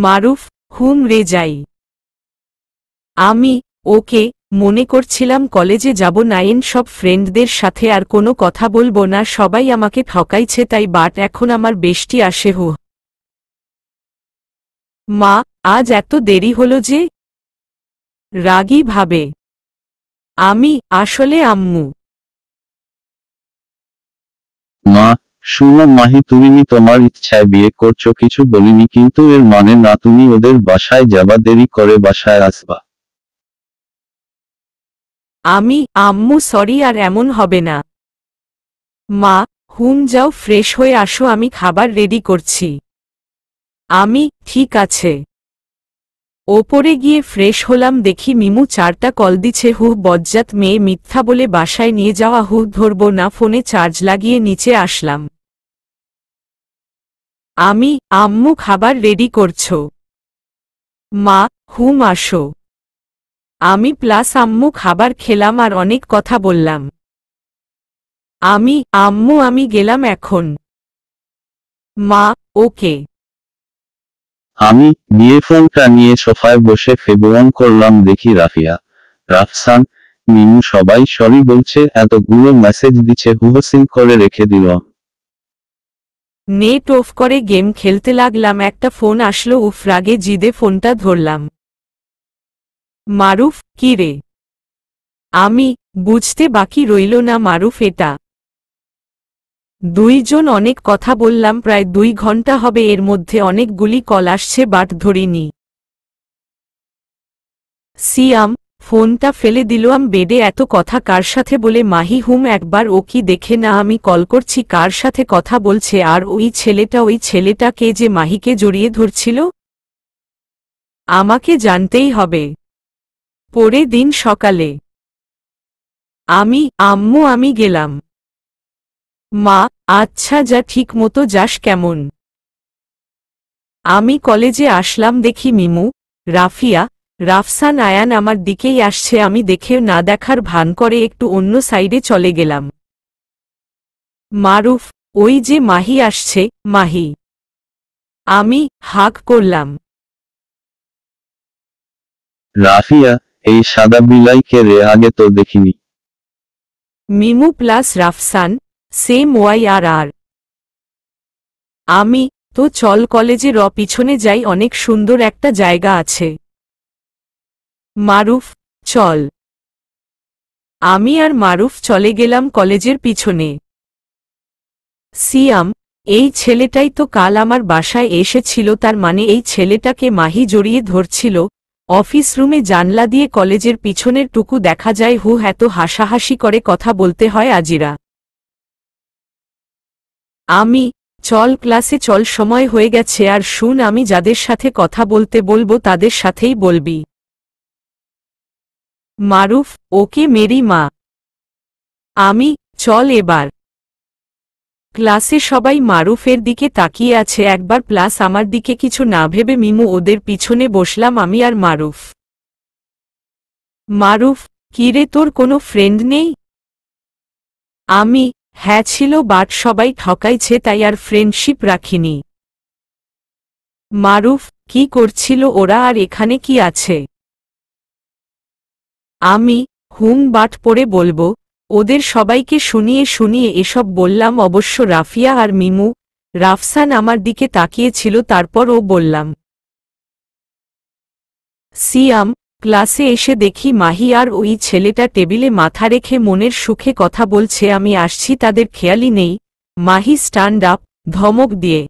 মারুফ হুম রে যাই আমি ওকে মনে করছিলাম কলেজে যাব নাইন সব ফ্রেন্ডদের সাথে আর কোনো কথা বলবো না সবাই আমাকে ঠকাইছে তাই বাট এখন আমার বেশটি আসে হু মা আজ এত দেরি হলো যে রাগী ভাবে আমি আসলে আম্মু
মা শুনো মাহি তুমি তোমার ইচ্ছায় বিয়ে করছো কিছু বলিনি কিন্তু এর মানে না তুমি ওদের বাসায় যাবা দেরি করে বাসায় আসবা
আমি আম্মু সরি আর এমন হবে না মা হুম যাও ফ্রেশ হয়ে আসো আমি খাবার রেডি করছি আমি ঠিক আছে ওপরে গিয়ে ফ্রেশ হলাম দেখি মিমু চারটা কল দিছে হুহ বজ্জাত মেয়ে মিথ্যা বলে বাসায় নিয়ে যাওয়া হুহ ধরব না ফোনে চার্জ লাগিয়ে নিচে আসলাম আমি আম্মু খাবার রেডি করছো মা হুম আসো আমি প্লাস আম্মু খাবার খেলাম আর অনেক কথা বললাম আমি আম্মু আমি গেলাম এখন মা ওকে
আমি বিয়ে ফোনটা নিয়ে সোফায় বসে ফেবরন করলাম দেখি রাফিয়া রাফসান মিনু সবাই সরি বলছে এতগুলো মেসেজ দিচ্ছে হুহসিন করে রেখে দিল
নেট অফ করে গেম খেলতে লাগলাম একটা ফোন আসলো উফ রাগে জিদে ফোনটা ধরলাম মারুফ কি রে আমি বুঝতে বাকি রইল না মারুফ এটা দুইজন অনেক কথা বললাম প্রায় দুই ঘন্টা হবে এর মধ্যে অনেকগুলি কল আসছে বাট ধরিনি সিয়াম ফোনটা ফেলে দিল আম বেডে এত কথা কার সাথে বলে মাহি হুম একবার ও কি দেখে না আমি কল করছি কার সাথে কথা বলছে আর ওই ছেলেটা ওই ছেলেটাকে যে মাহিকে জড়িয়ে ধরছিল আমাকে জানতেই হবে পরে দিন সকালে আমি আম্মু আমি গেলাম মা আচ্ছা যা ঠিক মতো যাস কেমন আমি কলেজে আসলাম দেখি মিমু রাফিয়া রাফসান আয়ান আমার দিকেই আসছে আমি দেখে না দেখার ভান করে একটু অন্য সাইডে চলে গেলাম মারুফ ওই যে মাহি আসছে মাহি আমি হাক করলাম
রাফিয়া এই সাদা বিলাইকে রে আগে তো দেখিনি
Mimu plus Rafsan same why আর আর আমি তো চল কলেজে র পিছনে যাই অনেক সুন্দর একটা জায়গা আছে মারুফ চল আমি আর মারুফ চলে গেলাম কলেজের পিছনে সিয়াম এই ছেলেটাই তো কাল আমার বাসায় এসেছিল তার মানে এই ছেলেটাকে মাহি জড়িয়ে ধরছিল অফিস রুমে জানলা দিয়ে কলেজের পিছনের টুকু দেখা যায় হু এত হাসাহাসি করে কথা বলতে হয় আজিরা আমি চল ক্লাসে চল সময় হয়ে গেছে আর শুন আমি যাদের সাথে কথা বলতে বলবো তাদের সাথেই বলবি মারুফ ওকে মেরি মা আমি চল এবার ক্লাসে সবাই মারুফের দিকে তাকিয়ে আছে একবার প্লাস আমার দিকে কিছু না ভেবে মিমু ওদের পিছনে বসলাম আমি আর মারুফ মারুফ কিরে তোর কোনো ফ্রেন্ড নেই আমি হ্যাঁ ছিল বাট সবাই ঠকাইছে তাই আর ফ্রেন্ডশিপ রাখিনি মারুফ কি করছিল ওরা আর এখানে কি আছে আমি হুম বাট পরে বলবো ওদের সবাইকে শুনিয়ে শুনিয়ে এসব বললাম অবশ্য রাফিয়া আর মিমু রাফসান আমার দিকে তাকিয়েছিল তারপর ও বললাম সিয়াম ক্লাসে এসে দেখি মাহি আর ওই ছেলেটা টেবিলে মাথা রেখে মনের সুখে কথা বলছে আমি আসছি তাদের খেয়ালি নেই মাহি স্ট্যান্ড আপ ধমক দিয়ে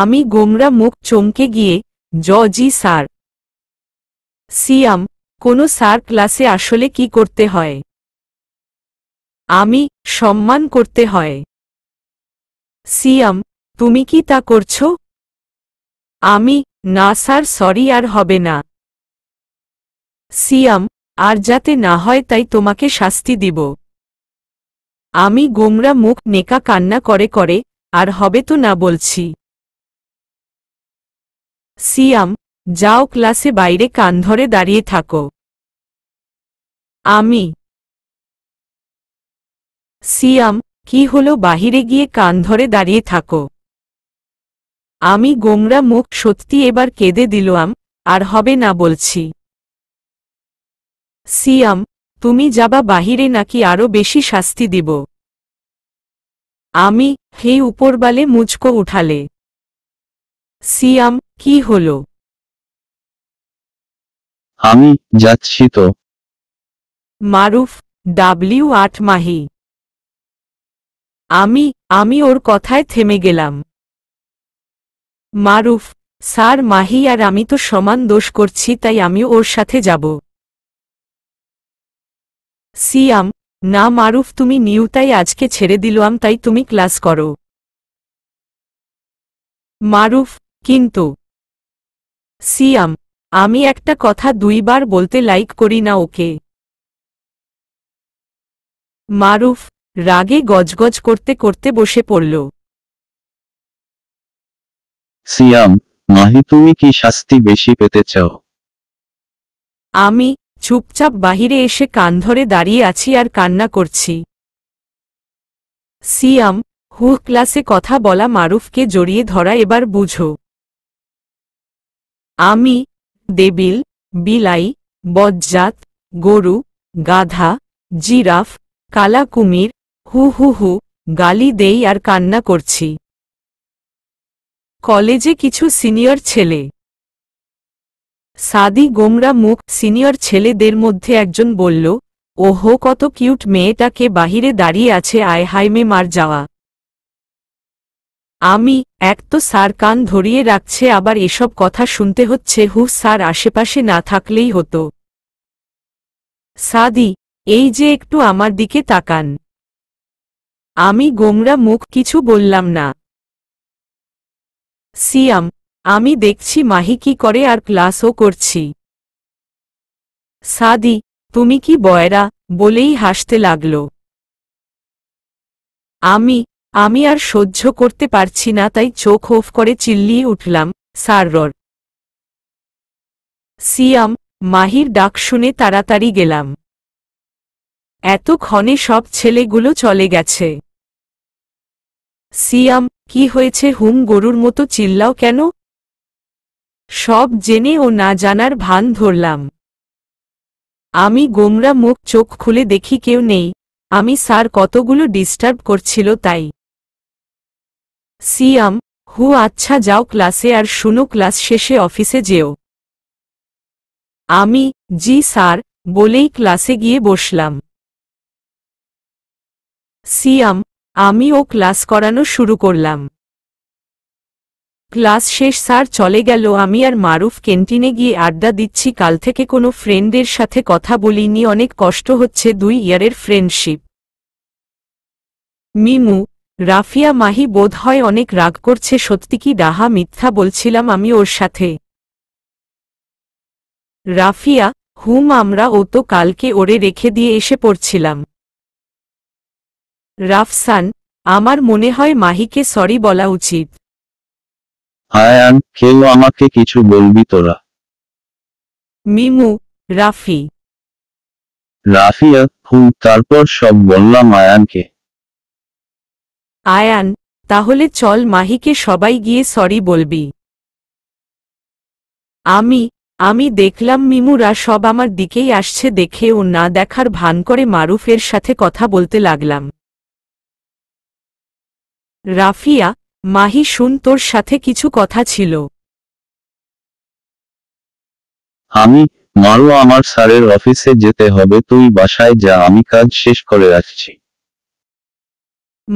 আমি গোমরা মুখ চমকে গিয়ে জ জি স্যার সিয়াম কোনো স্যার ক্লাসে আসলে কি করতে হয় আমি সম্মান করতে হয় সিয়াম তুমি কি তা করছো আমি না স্যার সরি আর হবে না সিয়াম আর যাতে না হয় তাই তোমাকে শাস্তি দিব আমি গোমরা মুখ নেকা কান্না করে করে আর হবে তো না বলছি সিয়াম যাও ক্লাসে বাইরে কান ধরে দাঁড়িয়ে থাকো আমি সিয়াম কি হলো বাহিরে গিয়ে কান ধরে দাঁড়িয়ে থাকো আমি গোমরা মুখ সত্যি এবার কেঁদে দিলাম আর হবে না বলছি সিয়াম তুমি যাবা বাহিরে নাকি আরো বেশি শাস্তি দিব আমি হে উপরবালে মুচকো উঠালে সিয়াম কি হলো
আমি যাচ্ছি তো
মারুফ ডাব্লিউ আট মাহি আমি আমি ওর কথায় থেমে গেলাম মারুফ স্যার মাহি আর আমি তো সমান দোষ করছি তাই আমি ওর সাথে যাব সিয়াম না মারুফ তুমি নিউ তাই আজকে ছেড়ে দিলাম তাই তুমি ক্লাস করো মারুফ কিন্তু সিয়াম আমি একটা কথা দুইবার বলতে লাইক করি না ওকে মারুফ রাগে গজগজ করতে করতে বসে পড়ল
সিয়াম মাহি তুমি কি শাস্তি বেশি পেতে চাও
আমি চুপচাপ বাহিরে এসে কান ধরে দাঁড়িয়ে আছি আর কান্না করছি সিয়াম হুহ ক্লাসে কথা বলা মারুফকে জড়িয়ে ধরা এবার বুঝো আমি দেবিল বিলাই বজ্জাত গরু গাধা জিরাফ কালা কুমির হু হু হু গালি দেই আর কান্না করছি কলেজে কিছু সিনিয়র ছেলে সাদি গোমরা মুখ সিনিয়র ছেলেদের মধ্যে একজন বলল ওহো কত কিউট মেয়েটাকে বাহিরে দাঁড়িয়ে আছে আয় হাইমে মার যাওয়া আমি এক তো স্যার কান ধরিয়ে রাখছে আবার এসব কথা শুনতে হচ্ছে হু স্যার আশেপাশে না থাকলেই হতো সাদি এই যে একটু আমার দিকে তাকান আমি গোমরা মুখ কিছু বললাম না সিয়াম আমি দেখছি মাহি কি করে আর ক্লাসও করছি সাদি তুমি কি বয়রা বলেই হাসতে লাগল আমি আমি আর সহ্য করতে পারছি না তাই চোখ ওফ করে চিল্লিয়ে উঠলাম সাররর সিয়াম মাহির ডাক শুনে তাড়াতাড়ি গেলাম এতক্ষণে সব ছেলেগুলো চলে গেছে সিয়াম কি হয়েছে হুম গরুর মতো চিল্লাও কেন সব জেনে ও না জানার ভান ধরলাম আমি গোমরা মুখ চোখ খুলে দেখি কেউ নেই আমি স্যার কতগুলো ডিস্টার্ব করছিল তাই সিয়াম হু আচ্ছা যাও ক্লাসে আর শুনো ক্লাস শেষে অফিসে যেও আমি জি স্যার বলেই ক্লাসে গিয়ে বসলাম সিয়াম আমি ও ক্লাস করানো শুরু করলাম ক্লাস শেষ স্যার চলে গেল আমি আর মারুফ ক্যান্টিনে গিয়ে আড্ডা দিচ্ছি কাল থেকে কোনো ফ্রেন্ডের সাথে কথা বলিনি অনেক কষ্ট হচ্ছে দুই ইয়ারের ফ্রেন্ডশিপ মিমু রাফিয়া মাহি বোধ হয় অনেক রাগ করছে সত্যি কি ডাহা মিথ্যা বলছিলাম আমি ওর সাথে রাফিয়া হুম আমরা ও তো কালকে ওরে রেখে দিয়ে এসে পড়ছিলাম রাফসান আমার মনে হয় মাহিকে সরি বলা উচিত
আয়ান কেউ আমাকে কিছু বলবি তোরা
মিমু রাফি
রাফিয়া হুম তারপর সব বললাম আয়ানকে
আয়ান তাহলে চল মাহিকে সবাই গিয়ে সরি বলবি আমি আমি দেখলাম মিমুরা সব আমার দিকেই আসছে দেখেও না দেখার ভান করে মারুফের সাথে কথা বলতে লাগলাম রাফিয়া মাহি শুন তোর সাথে কিছু কথা ছিল
আমি মারু আমার স্যারের অফিসে যেতে হবে তুই বাসায় যা আমি কাজ শেষ করে আসছি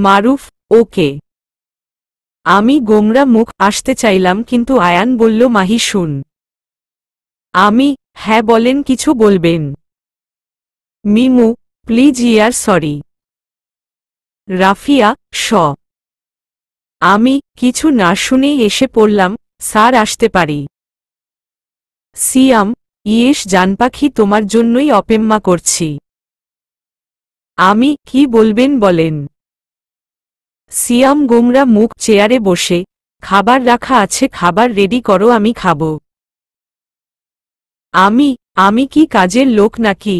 মারুফ ওকে আমি গোমরা মুখ আসতে চাইলাম কিন্তু আয়ান বলল মাহি শুন আমি হ্যাঁ বলেন কিছু বলবেন মিমু প্লিজ ইয়ার সরি রাফিয়া স আমি কিছু না শুনেই এসে পড়লাম স্যার আসতে পারি সিয়াম ইয়েস জানপাখি তোমার জন্যই অপেম্মা করছি আমি কি বলবেন বলেন সিয়াম গোমরা মুখ চেয়ারে বসে খাবার রাখা আছে খাবার রেডি করো আমি খাব আমি আমি কি কাজের লোক নাকি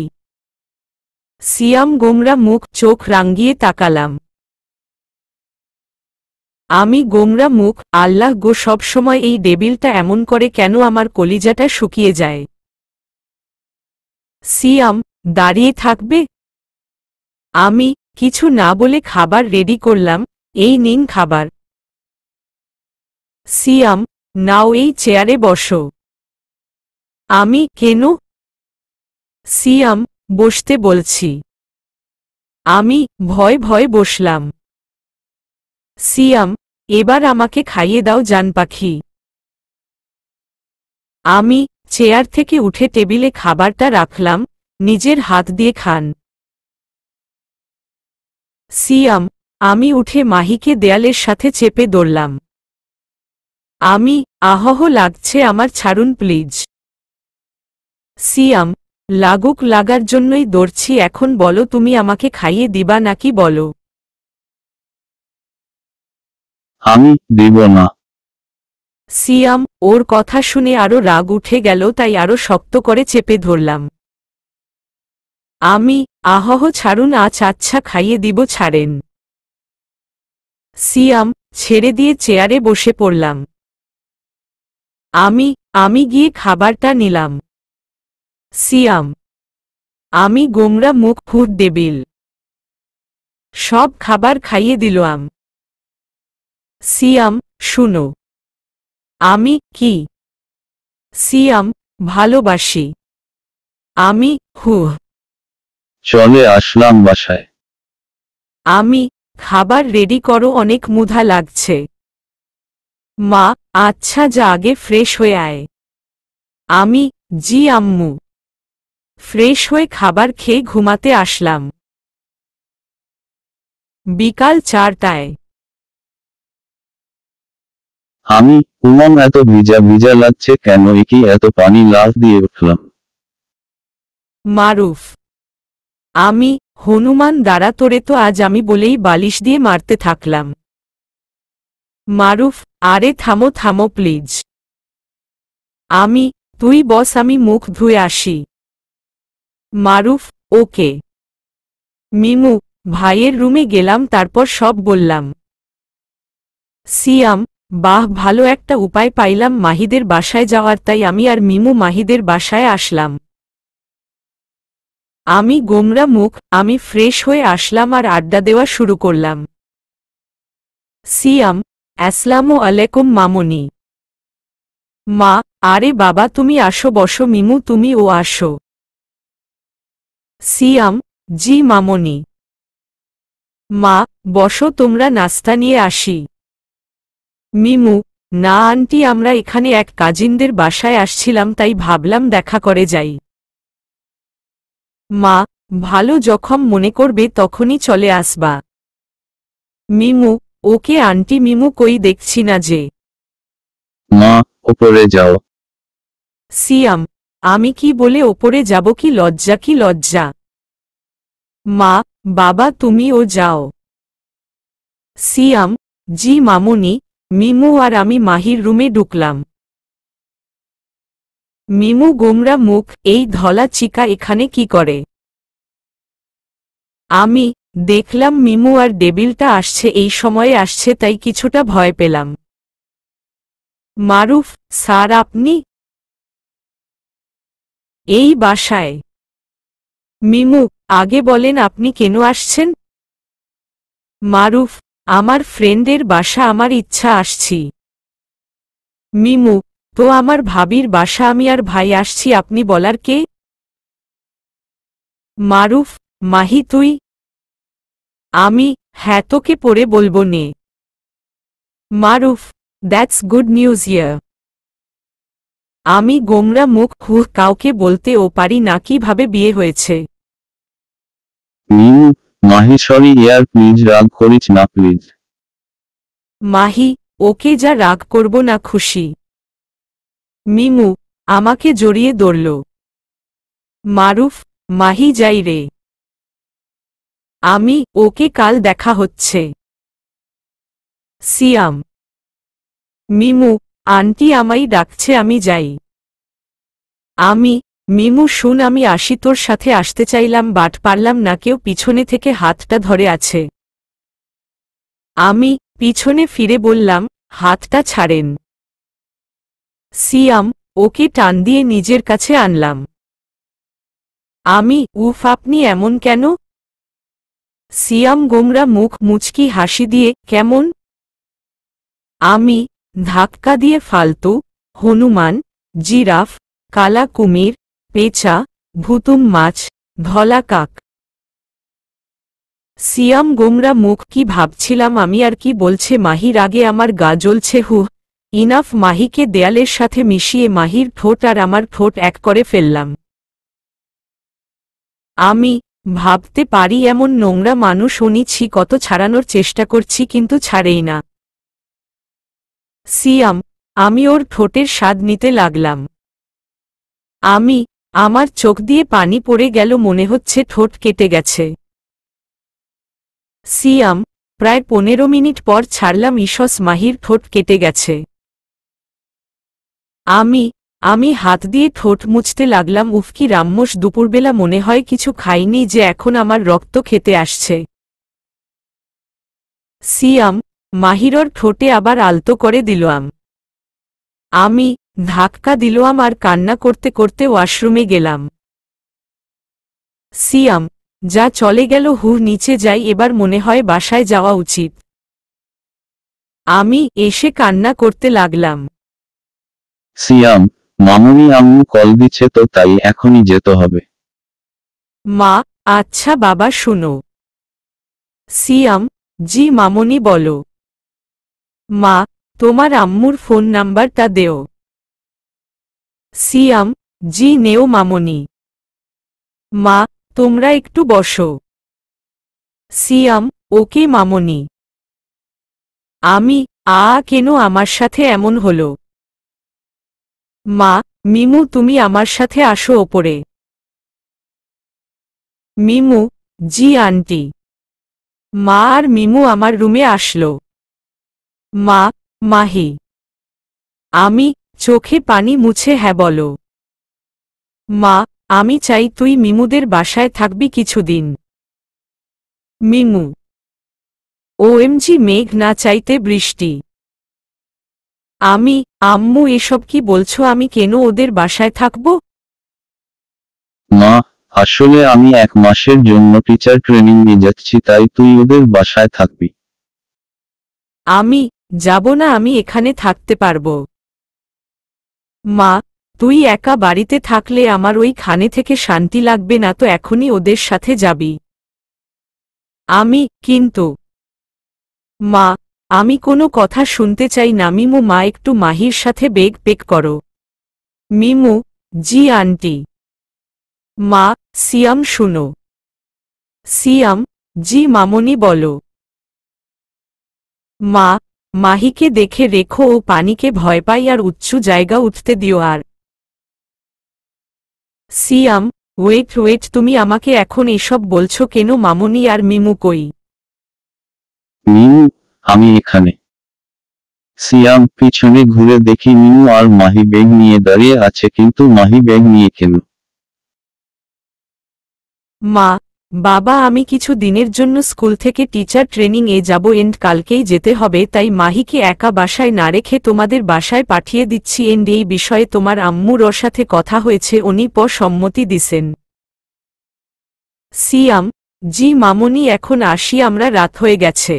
সিয়াম গোমরা মুখ চোখ রাঙ্গিয়ে তাকালাম আমি গোমরা মুখ আল্লাহ গো সবসময় এই ডেবিলটা এমন করে কেন আমার কলিজাটা শুকিয়ে যায় সিয়াম দাঁড়িয়ে থাকবে আমি কিছু না বলে খাবার রেডি করলাম এই নিন খাবার সিয়াম নাও এই চেয়ারে বসো আমি কেন সিয়াম বসতে বলছি আমি ভয় ভয় বসলাম সিয়াম এবার আমাকে খাইয়ে দাও জান পাখি আমি চেয়ার থেকে উঠে টেবিলে খাবারটা রাখলাম নিজের হাত দিয়ে খান সিয়াম আমি উঠে মাহিকে দেয়ালের সাথে চেপে ধরলাম আমি আহহ লাগছে আমার ছাড়ুন প্লিজ সিয়াম লাগুক লাগার জন্যই দৌড়ছি এখন বলো তুমি আমাকে খাইয়ে দিবা নাকি বলো
আমি দিব না
সিয়াম ওর কথা শুনে আরো রাগ উঠে গেল তাই আরো শক্ত করে চেপে ধরলাম আমি আহহ ছাড়ুন আজ আচ্ছা খাইয়ে দিব ছাড়েন সিয়াম ছেড়ে দিয়ে চেয়ারে বসে পড়লাম আমি আমি গিয়ে খাবারটা নিলাম সিয়াম আমি গোমরা মুখ ফুট দেবিল সব খাবার খাইয়ে দিল আম সিয়াম শুনো আমি কি সিয়াম ভালোবাসি আমি হু
চলে আসলাম বাসায়
আমি খাবার রেডি করো অনেক মুধা লাগছে মা আচ্ছা যা আগে ফ্রেশ হয়ে আয় আমি জি আম্মু ফ্রেশ হয়ে খাবার খেয়ে ঘুমাতে আসলাম বিকাল চারটায়
আমি উমং এত ভিজা ভিজা লাগছে কেন একি এত পানি লাফ দিয়ে উঠলাম
মারুফ আমি হনুমান দ্বারা তোরে তো আজ আমি বলেই বালিশ দিয়ে মারতে থাকলাম মারুফ আরে থামো থামো প্লিজ আমি তুই বস আমি মুখ ধুয়ে আসি মারুফ ওকে মিমু ভাইয়ের রুমে গেলাম তারপর সব বললাম সিয়াম বাহ ভালো একটা উপায় পাইলাম মাহিদের বাসায় যাওয়ার তাই আমি আর মিমু মাহিদের বাসায় আসলাম আমি গোমরা মুখ আমি ফ্রেশ হয়ে আসলাম আর আড্ডা দেওয়া শুরু করলাম সিয়াম আসসালামু আলাইকুম মামনি মা আরে বাবা তুমি আসো বসো মিমু তুমি ও আসো সিয়াম জি মামনি মা বসো তোমরা নাস্তা নিয়ে আসি মিমু না আন্টি আমরা এখানে এক কাজিনদের বাসায় আসছিলাম তাই ভাবলাম দেখা করে যাই মা ভালো যখন মনে করবে তখনই চলে আসবা মিমু ওকে আন্টি মিমু কই দেখছি না যে
মা ওপরে যাও
সিয়াম আমি কি বলে ওপরে যাব কি লজ্জা কি লজ্জা মা বাবা তুমি ও যাও সিয়াম জি মামুনি মিমু আর আমি মাহির রুমে ঢুকলাম মিমু গোমরা মুখ এই ধলা চিকা এখানে কি করে আমি দেখলাম মিমু আর ডেবিলটা আসছে এই সময়ে আসছে তাই কিছুটা ভয় পেলাম মারুফ স্যার আপনি এই বাসায় মিমু আগে বলেন আপনি কেন আসছেন মারুফ আমার ফ্রেন্ডের বাসা আমার ইচ্ছা আসছি মিমু তো আমার ভাবির বাসা আমি আর ভাই আসছি আপনি বলার কে মারুফ মাহি তুই আমি হ্যাঁ তোকে পরে বলবো নে মারুফ দ্যাটস গুড নিউজ ইয়ার আমি গোমরা মুখ হু কাউকে বলতে ও পারি না কিভাবে বিয়ে হয়েছে না প্লিজ মাহি ওকে যা রাগ করব না খুশি মিমু আমাকে জড়িয়ে ধরল মারুফ মাহি যাই রে আমি ওকে কাল দেখা হচ্ছে সিয়াম মিমু আন্টি আমাই ডাকছে আমি যাই আমি মিমু শুন আমি আসি তোর সাথে আসতে চাইলাম বাট পারলাম না কেউ পিছনে থেকে হাতটা ধরে আছে আমি পিছনে ফিরে বললাম হাতটা ছাড়েন সিয়াম ওকে টান দিয়ে নিজের কাছে আনলাম আমি উফ আপনি এমন কেন সিয়াম গোমরা মুখ মুচকি হাসি দিয়ে কেমন আমি ধাক্কা দিয়ে ফালতু হনুমান জিরাফ কালা কুমির পেঁচা ভুতুম মাছ ধলা কাক সিয়াম গোমরা মুখ কি ভাবছিলাম আমি আর কি বলছে মাহির আগে আমার গা জ্বলছে হুহ ইনাফ মাহিকে দেয়ালের সাথে মিশিয়ে মাহির ঠোঁট আর আমার ঠোঁট এক করে ফেললাম আমি ভাবতে পারি এমন নোংরা মানুষ উনিছি কত ছাড়ানোর চেষ্টা করছি কিন্তু ছাড়েই না সিয়াম আমি ওর ঠোঁটের স্বাদ নিতে লাগলাম আমি আমার চোখ দিয়ে পানি পড়ে গেল মনে হচ্ছে ঠোঁট কেটে গেছে সিয়াম প্রায় পনেরো মিনিট পর ছাড়লাম ইসস মাহির ঠোঁট কেটে গেছে আমি আমি হাত দিয়ে ঠোঁট মুছতে লাগলাম উফকি রাম্মোস দুপুরবেলা মনে হয় কিছু খাইনি যে এখন আমার রক্ত খেতে আসছে সিয়াম মাহিরর ঠোঁটে আবার আলতো করে দিলাম আমি ধাক্কা দিলাম আর কান্না করতে করতে ওয়াশরুমে গেলাম সিয়াম যা চলে গেল হু নিচে যাই এবার মনে হয় বাসায় যাওয়া উচিত আমি এসে কান্না করতে লাগলাম
সিয়াম মামুনি আম্মু কল দিচ্ছে তো তাই এখনই যেতে হবে
মা আচ্ছা বাবা শুনো সিয়াম জি মামনি বলো মা তোমার আম্মুর ফোন নাম্বারটা দেও সিয়াম জি নেও মামনি মা তোমরা একটু বসো সিয়াম ওকে মামনি আমি আ কেন আমার সাথে এমন হলো মা মিমু তুমি আমার সাথে আসো ওপরে মিমু জি আন্টি মা আর মিমু আমার রুমে আসলো মা মাহি আমি চোখে পানি মুছে হ্যাঁ বলো মা আমি চাই তুই মিমুদের বাসায় থাকবি কিছুদিন মিমু ওএমজি মেঘ না চাইতে বৃষ্টি আমি আম্মু এসব কি বলছো আমি কেন ওদের বাসায় থাকব
মা আসলে আমি এক মাসের জন্য টিচার ট্রেনিং নিয়ে যাচ্ছি তাই তুই ওদের বাসায় থাকবি
আমি যাব না আমি এখানে থাকতে পারবো মা তুই একা বাড়িতে থাকলে আমার ওই খানে থেকে শান্তি লাগবে না তো এখনই ওদের সাথে যাবি আমি কিন্তু মা আমি কোনো কথা শুনতে চাই না মিমু মা একটু মাহির সাথে বেগ পেক করো মিমু জি আন্টি মা সিয়াম শুনো সিয়াম জি মামনি বলো মা মাহিকে দেখে রেখো ও পানিকে ভয় পাই আর উচ্চ জায়গা উঠতে দিও আর সিয়াম ওয়েট ওয়েট তুমি আমাকে এখন এসব বলছো কেন মামনি আর মিমু কই
আমি এখানে সিয়াম পিছনে ঘুরে দেখি নিউ আর মাহি ব্যাগ নিয়ে দাঁড়িয়ে আছে কিন্তু মাহি ব্যাগ নিয়ে কেন
মা বাবা আমি কিছু দিনের জন্য স্কুল থেকে টিচার ট্রেনিং এ যাব এন্ড কালকেই যেতে হবে তাই মাহিকে একা বাসায় না রেখে তোমাদের বাসায় পাঠিয়ে দিচ্ছি এন্ড এই বিষয়ে তোমার আম্মুর ওর সাথে কথা হয়েছে উনি প সম্মতি দিছেন সিয়াম জি মামনি এখন আসি আমরা রাত হয়ে গেছে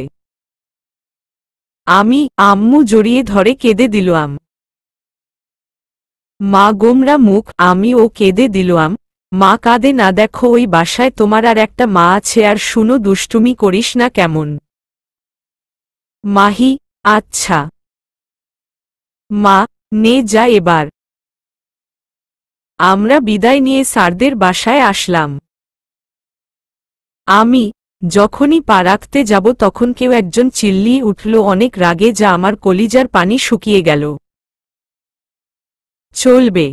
আমি আম্মু জড়িয়ে ধরে কেঁদে দিলাম মা গোমরা মুখ আমি ও কেঁদে দিলাম মা কাঁদে না দেখো ওই বাসায় তোমার আর একটা মা আছে আর শুনো দুষ্টুমি করিস না কেমন মাহি আচ্ছা মা নে যা এবার আমরা বিদায় নিয়ে সারদের বাসায় আসলাম আমি যখনই পা রাখতে যাব তখন কেউ একজন চিল্লি উঠল অনেক রাগে যা আমার কলিজার পানি শুকিয়ে গেল চলবে